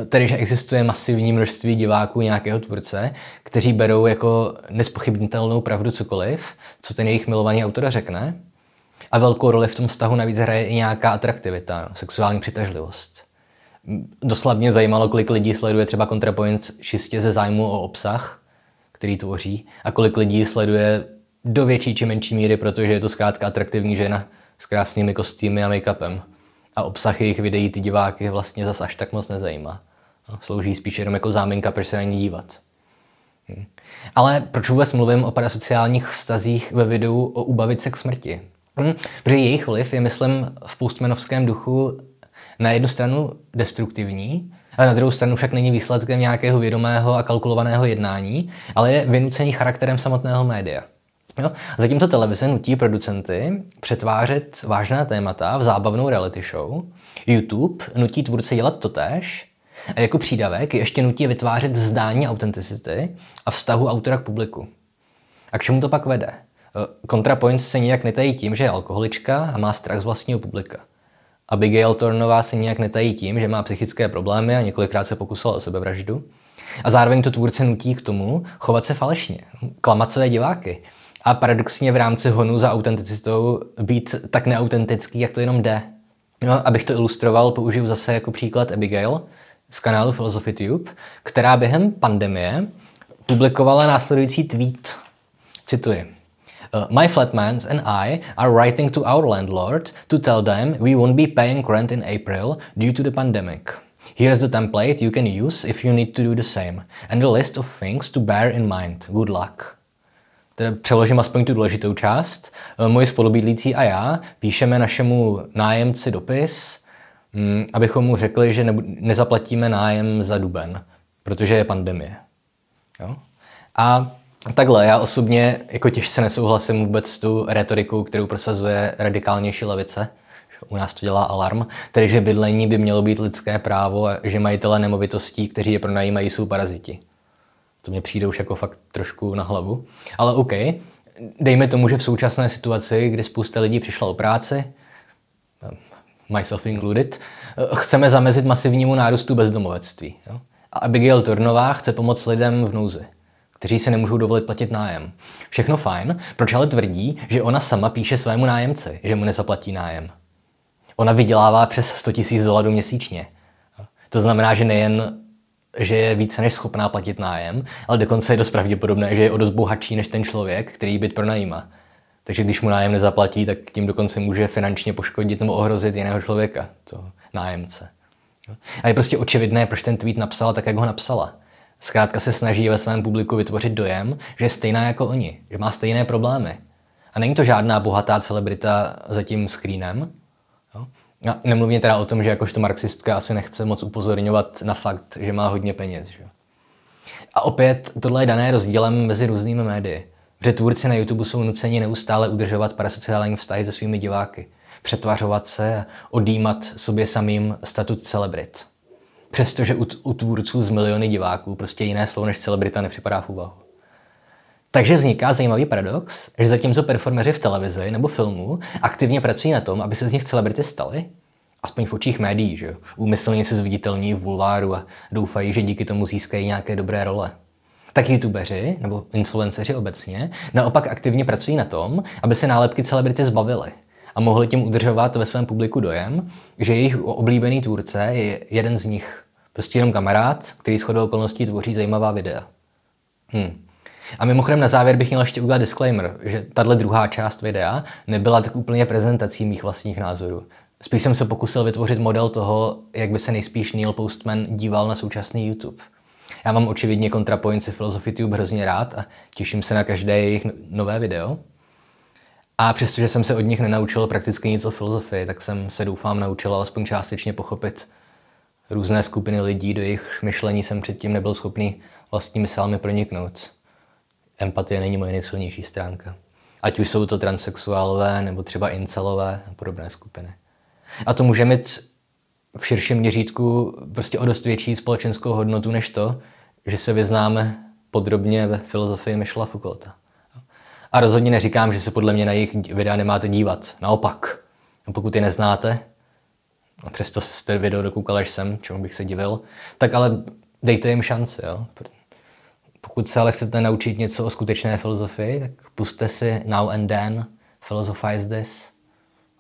tedy že existuje masivní množství diváků nějakého tvůrce, kteří berou jako nespochybnitelnou pravdu cokoliv, co ten jejich milovaný autor řekne. A velkou roli v tom vztahu navíc hraje i nějaká atraktivita, no, sexuální přitažlivost. Doslavně zajímalo, kolik lidí sleduje třeba ContraPoints čistě ze zájmu o obsah, který tvoří, a kolik lidí sleduje do větší či menší míry, protože je to zkrátka atraktivní žena s krásnými kostýmy a make-upem. A obsah jejich videí ty diváky vlastně zas až tak moc nezajímá. Slouží spíš jenom jako záminka, proč se na ní dívat. Hm. Ale proč vůbec mluvím o parasociálních vztazích ve videu o ubavit se k smrti? Hm. Protože jejich vliv je, myslím, v postmenovském duchu na jednu stranu destruktivní, a na druhou stranu však není výsledkem nějakého vědomého a kalkulovaného jednání, ale je vynucený charakterem samotného média. Jo? Zatímco televize nutí producenty přetvářet vážná témata v zábavnou reality show, YouTube nutí tvůrce dělat totéž a jako přídavek ještě nutí vytvářet zdání autenticity a vztahu autora k publiku. A k čemu to pak vede? Eh, ContraPoints se nijak netají tím, že je alkoholička a má strach z vlastního publika. Abigail Tornová se nijak netají tím, že má psychické problémy a několikrát se pokusila o sebevraždu. A zároveň to tvůrce nutí k tomu chovat se falešně, klamat své diváky, a paradoxně v rámci honu za autenticitou být tak neautentický, jak to jenom jde. No, abych to ilustroval, použiju zase jako příklad Abigail z kanálu Philosophy Tube, která během pandemie publikovala následující tweet. Cituji. Uh, my flatmates and I are writing to our landlord to tell them we won't be paying rent in April due to the pandemic. Here's the template you can use if you need to do the same, and a list of things to bear in mind. Good luck teda přeložím aspoň tu důležitou část. Eh, moji spolubydlící a já píšeme našemu nájemci dopis, mm, abychom mu řekli, že nezaplatíme nájem za duben, protože je pandemie. Jo? A takhle, já osobně jako těžce nesouhlasím vůbec s tu retorikou, kterou prosazuje radikálnější levice. U nás to dělá alarm, tedy že bydlení by mělo být lidské právo že majitele nemovitostí, kteří je pronajímají, jsou paraziti. To mě přijde už jako fakt trošku na hlavu. Ale OK, dejme tomu, že v současné situaci, kdy spousta lidí přišla o práci, myself included, chceme zamezit masivnímu nárůstu bezdomovectví. Jo? A Abigail Turnová chce pomoct lidem v nouzi kteří si nemůžou dovolit platit nájem. Všechno fajn, proč ale tvrdí, že ona sama píše svému nájemci, že mu nezaplatí nájem? Ona vydělává přes 100 000 dolarů měsíčně. To znamená, že nejen že je více než schopná platit nájem, ale dokonce je dost pravděpodobné, že je o dost bohatší než ten člověk, který byt pronajímá. Takže když mu nájem nezaplatí, tak tím dokonce může finančně poškodit nebo ohrozit jiného člověka, to nájemce. A je prostě očividné, proč ten tweet napsala tak, jak ho napsala. Zkrátka se snaží ve svém publiku vytvořit dojem, že je stejná jako oni, že má stejné problémy. A není to žádná bohatá celebrita za tím screenem, a nemluvím teda o tom, že jakožto marxistka asi nechce moc upozorňovat na fakt, že má hodně peněz. Že? A opět, tohle je dané rozdílem mezi různými médii. Že tvůrci na YouTube jsou nuceni neustále udržovat parasociální vztahy se svými diváky, přetvařovat se a odjímat sobě samým statut celebrit. Přestože u, u tvůrců z miliony diváků prostě jiné slovo než celebrita nepřipadá v úvahu. Takže vzniká zajímavý paradox, že zatímco performeři v televizi nebo filmu aktivně pracují na tom, aby se z nich celebrity staly, aspoň v očích médií, že úmyslně se zviditelní v bulváru a doufají, že díky tomu získají nějaké dobré role. Tak youtubeři nebo influenceři obecně naopak aktivně pracují na tom, aby se nálepky celebrity zbavily a mohli tím udržovat ve svém publiku dojem, že jejich oblíbený tvůrce je jeden z nich. Prostě jenom kamarád, který shodou okolností tvoří zajímavá videa. Hmm. A mimochodem na závěr bych měl ještě udělat disclaimer, že tahle druhá část videa nebyla tak úplně prezentací mých vlastních názorů. Spíš jsem se pokusil vytvořit model toho, jak by se nejspíš Neil Postman díval na současný YouTube. Já mám očividně kontrapojenci Philosophy Tube hrozně rád a těším se na každé jejich nové video. A přestože jsem se od nich nenaučil prakticky nic o filozofii, tak jsem se doufám naučil alespoň částečně pochopit různé skupiny lidí, do jejich myšlení jsem předtím nebyl schopný vlastními sálmi proniknout empatie není moje nejsilnější stránka. Ať už jsou to transexuálové nebo třeba incelové a podobné skupiny. A to může mít v širším měřítku prostě o dost větší společenskou hodnotu než to, že se vyznáme podrobně ve filozofii Michela Foucaulta. A rozhodně neříkám, že se podle mě na jejich videa nemáte dívat. Naopak. A pokud je neznáte, a přesto té video dokoukal až sem, čemu bych se divil, tak ale dejte jim šanci, jo? Pokud se ale chcete naučit něco o skutečné filozofii, tak puste si Now and Then, Philosophize This.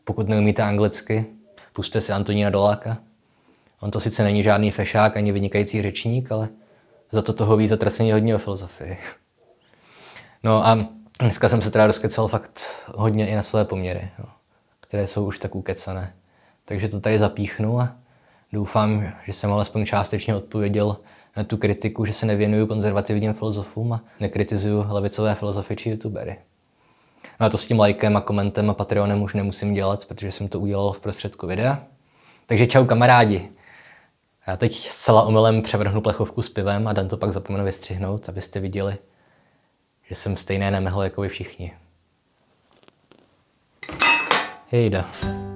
Pokud neumíte anglicky, puste si Antonína Doláka. On to sice není žádný fešák ani vynikající řečník, ale za to toho ví zatraceně hodně o filozofii. No a dneska jsem se teda rozkecal fakt hodně i na své poměry, jo, které jsou už tak ukecané. Takže to tady zapíchnu a doufám, že jsem alespoň částečně odpověděl na tu kritiku, že se nevěnuju konzervativním filozofům a nekritizuju levicové filozofy či youtubery. No a to s tím lajkem a komentem a Patreonem už nemusím dělat, protože jsem to udělal v prostředku videa. Takže čau kamarádi. Já teď zcela omylem převrhnu plechovku s pivem a Dan to pak zapomenu vystřihnout, abyste viděli, že jsem stejné nemehl jako vy všichni. Hejda.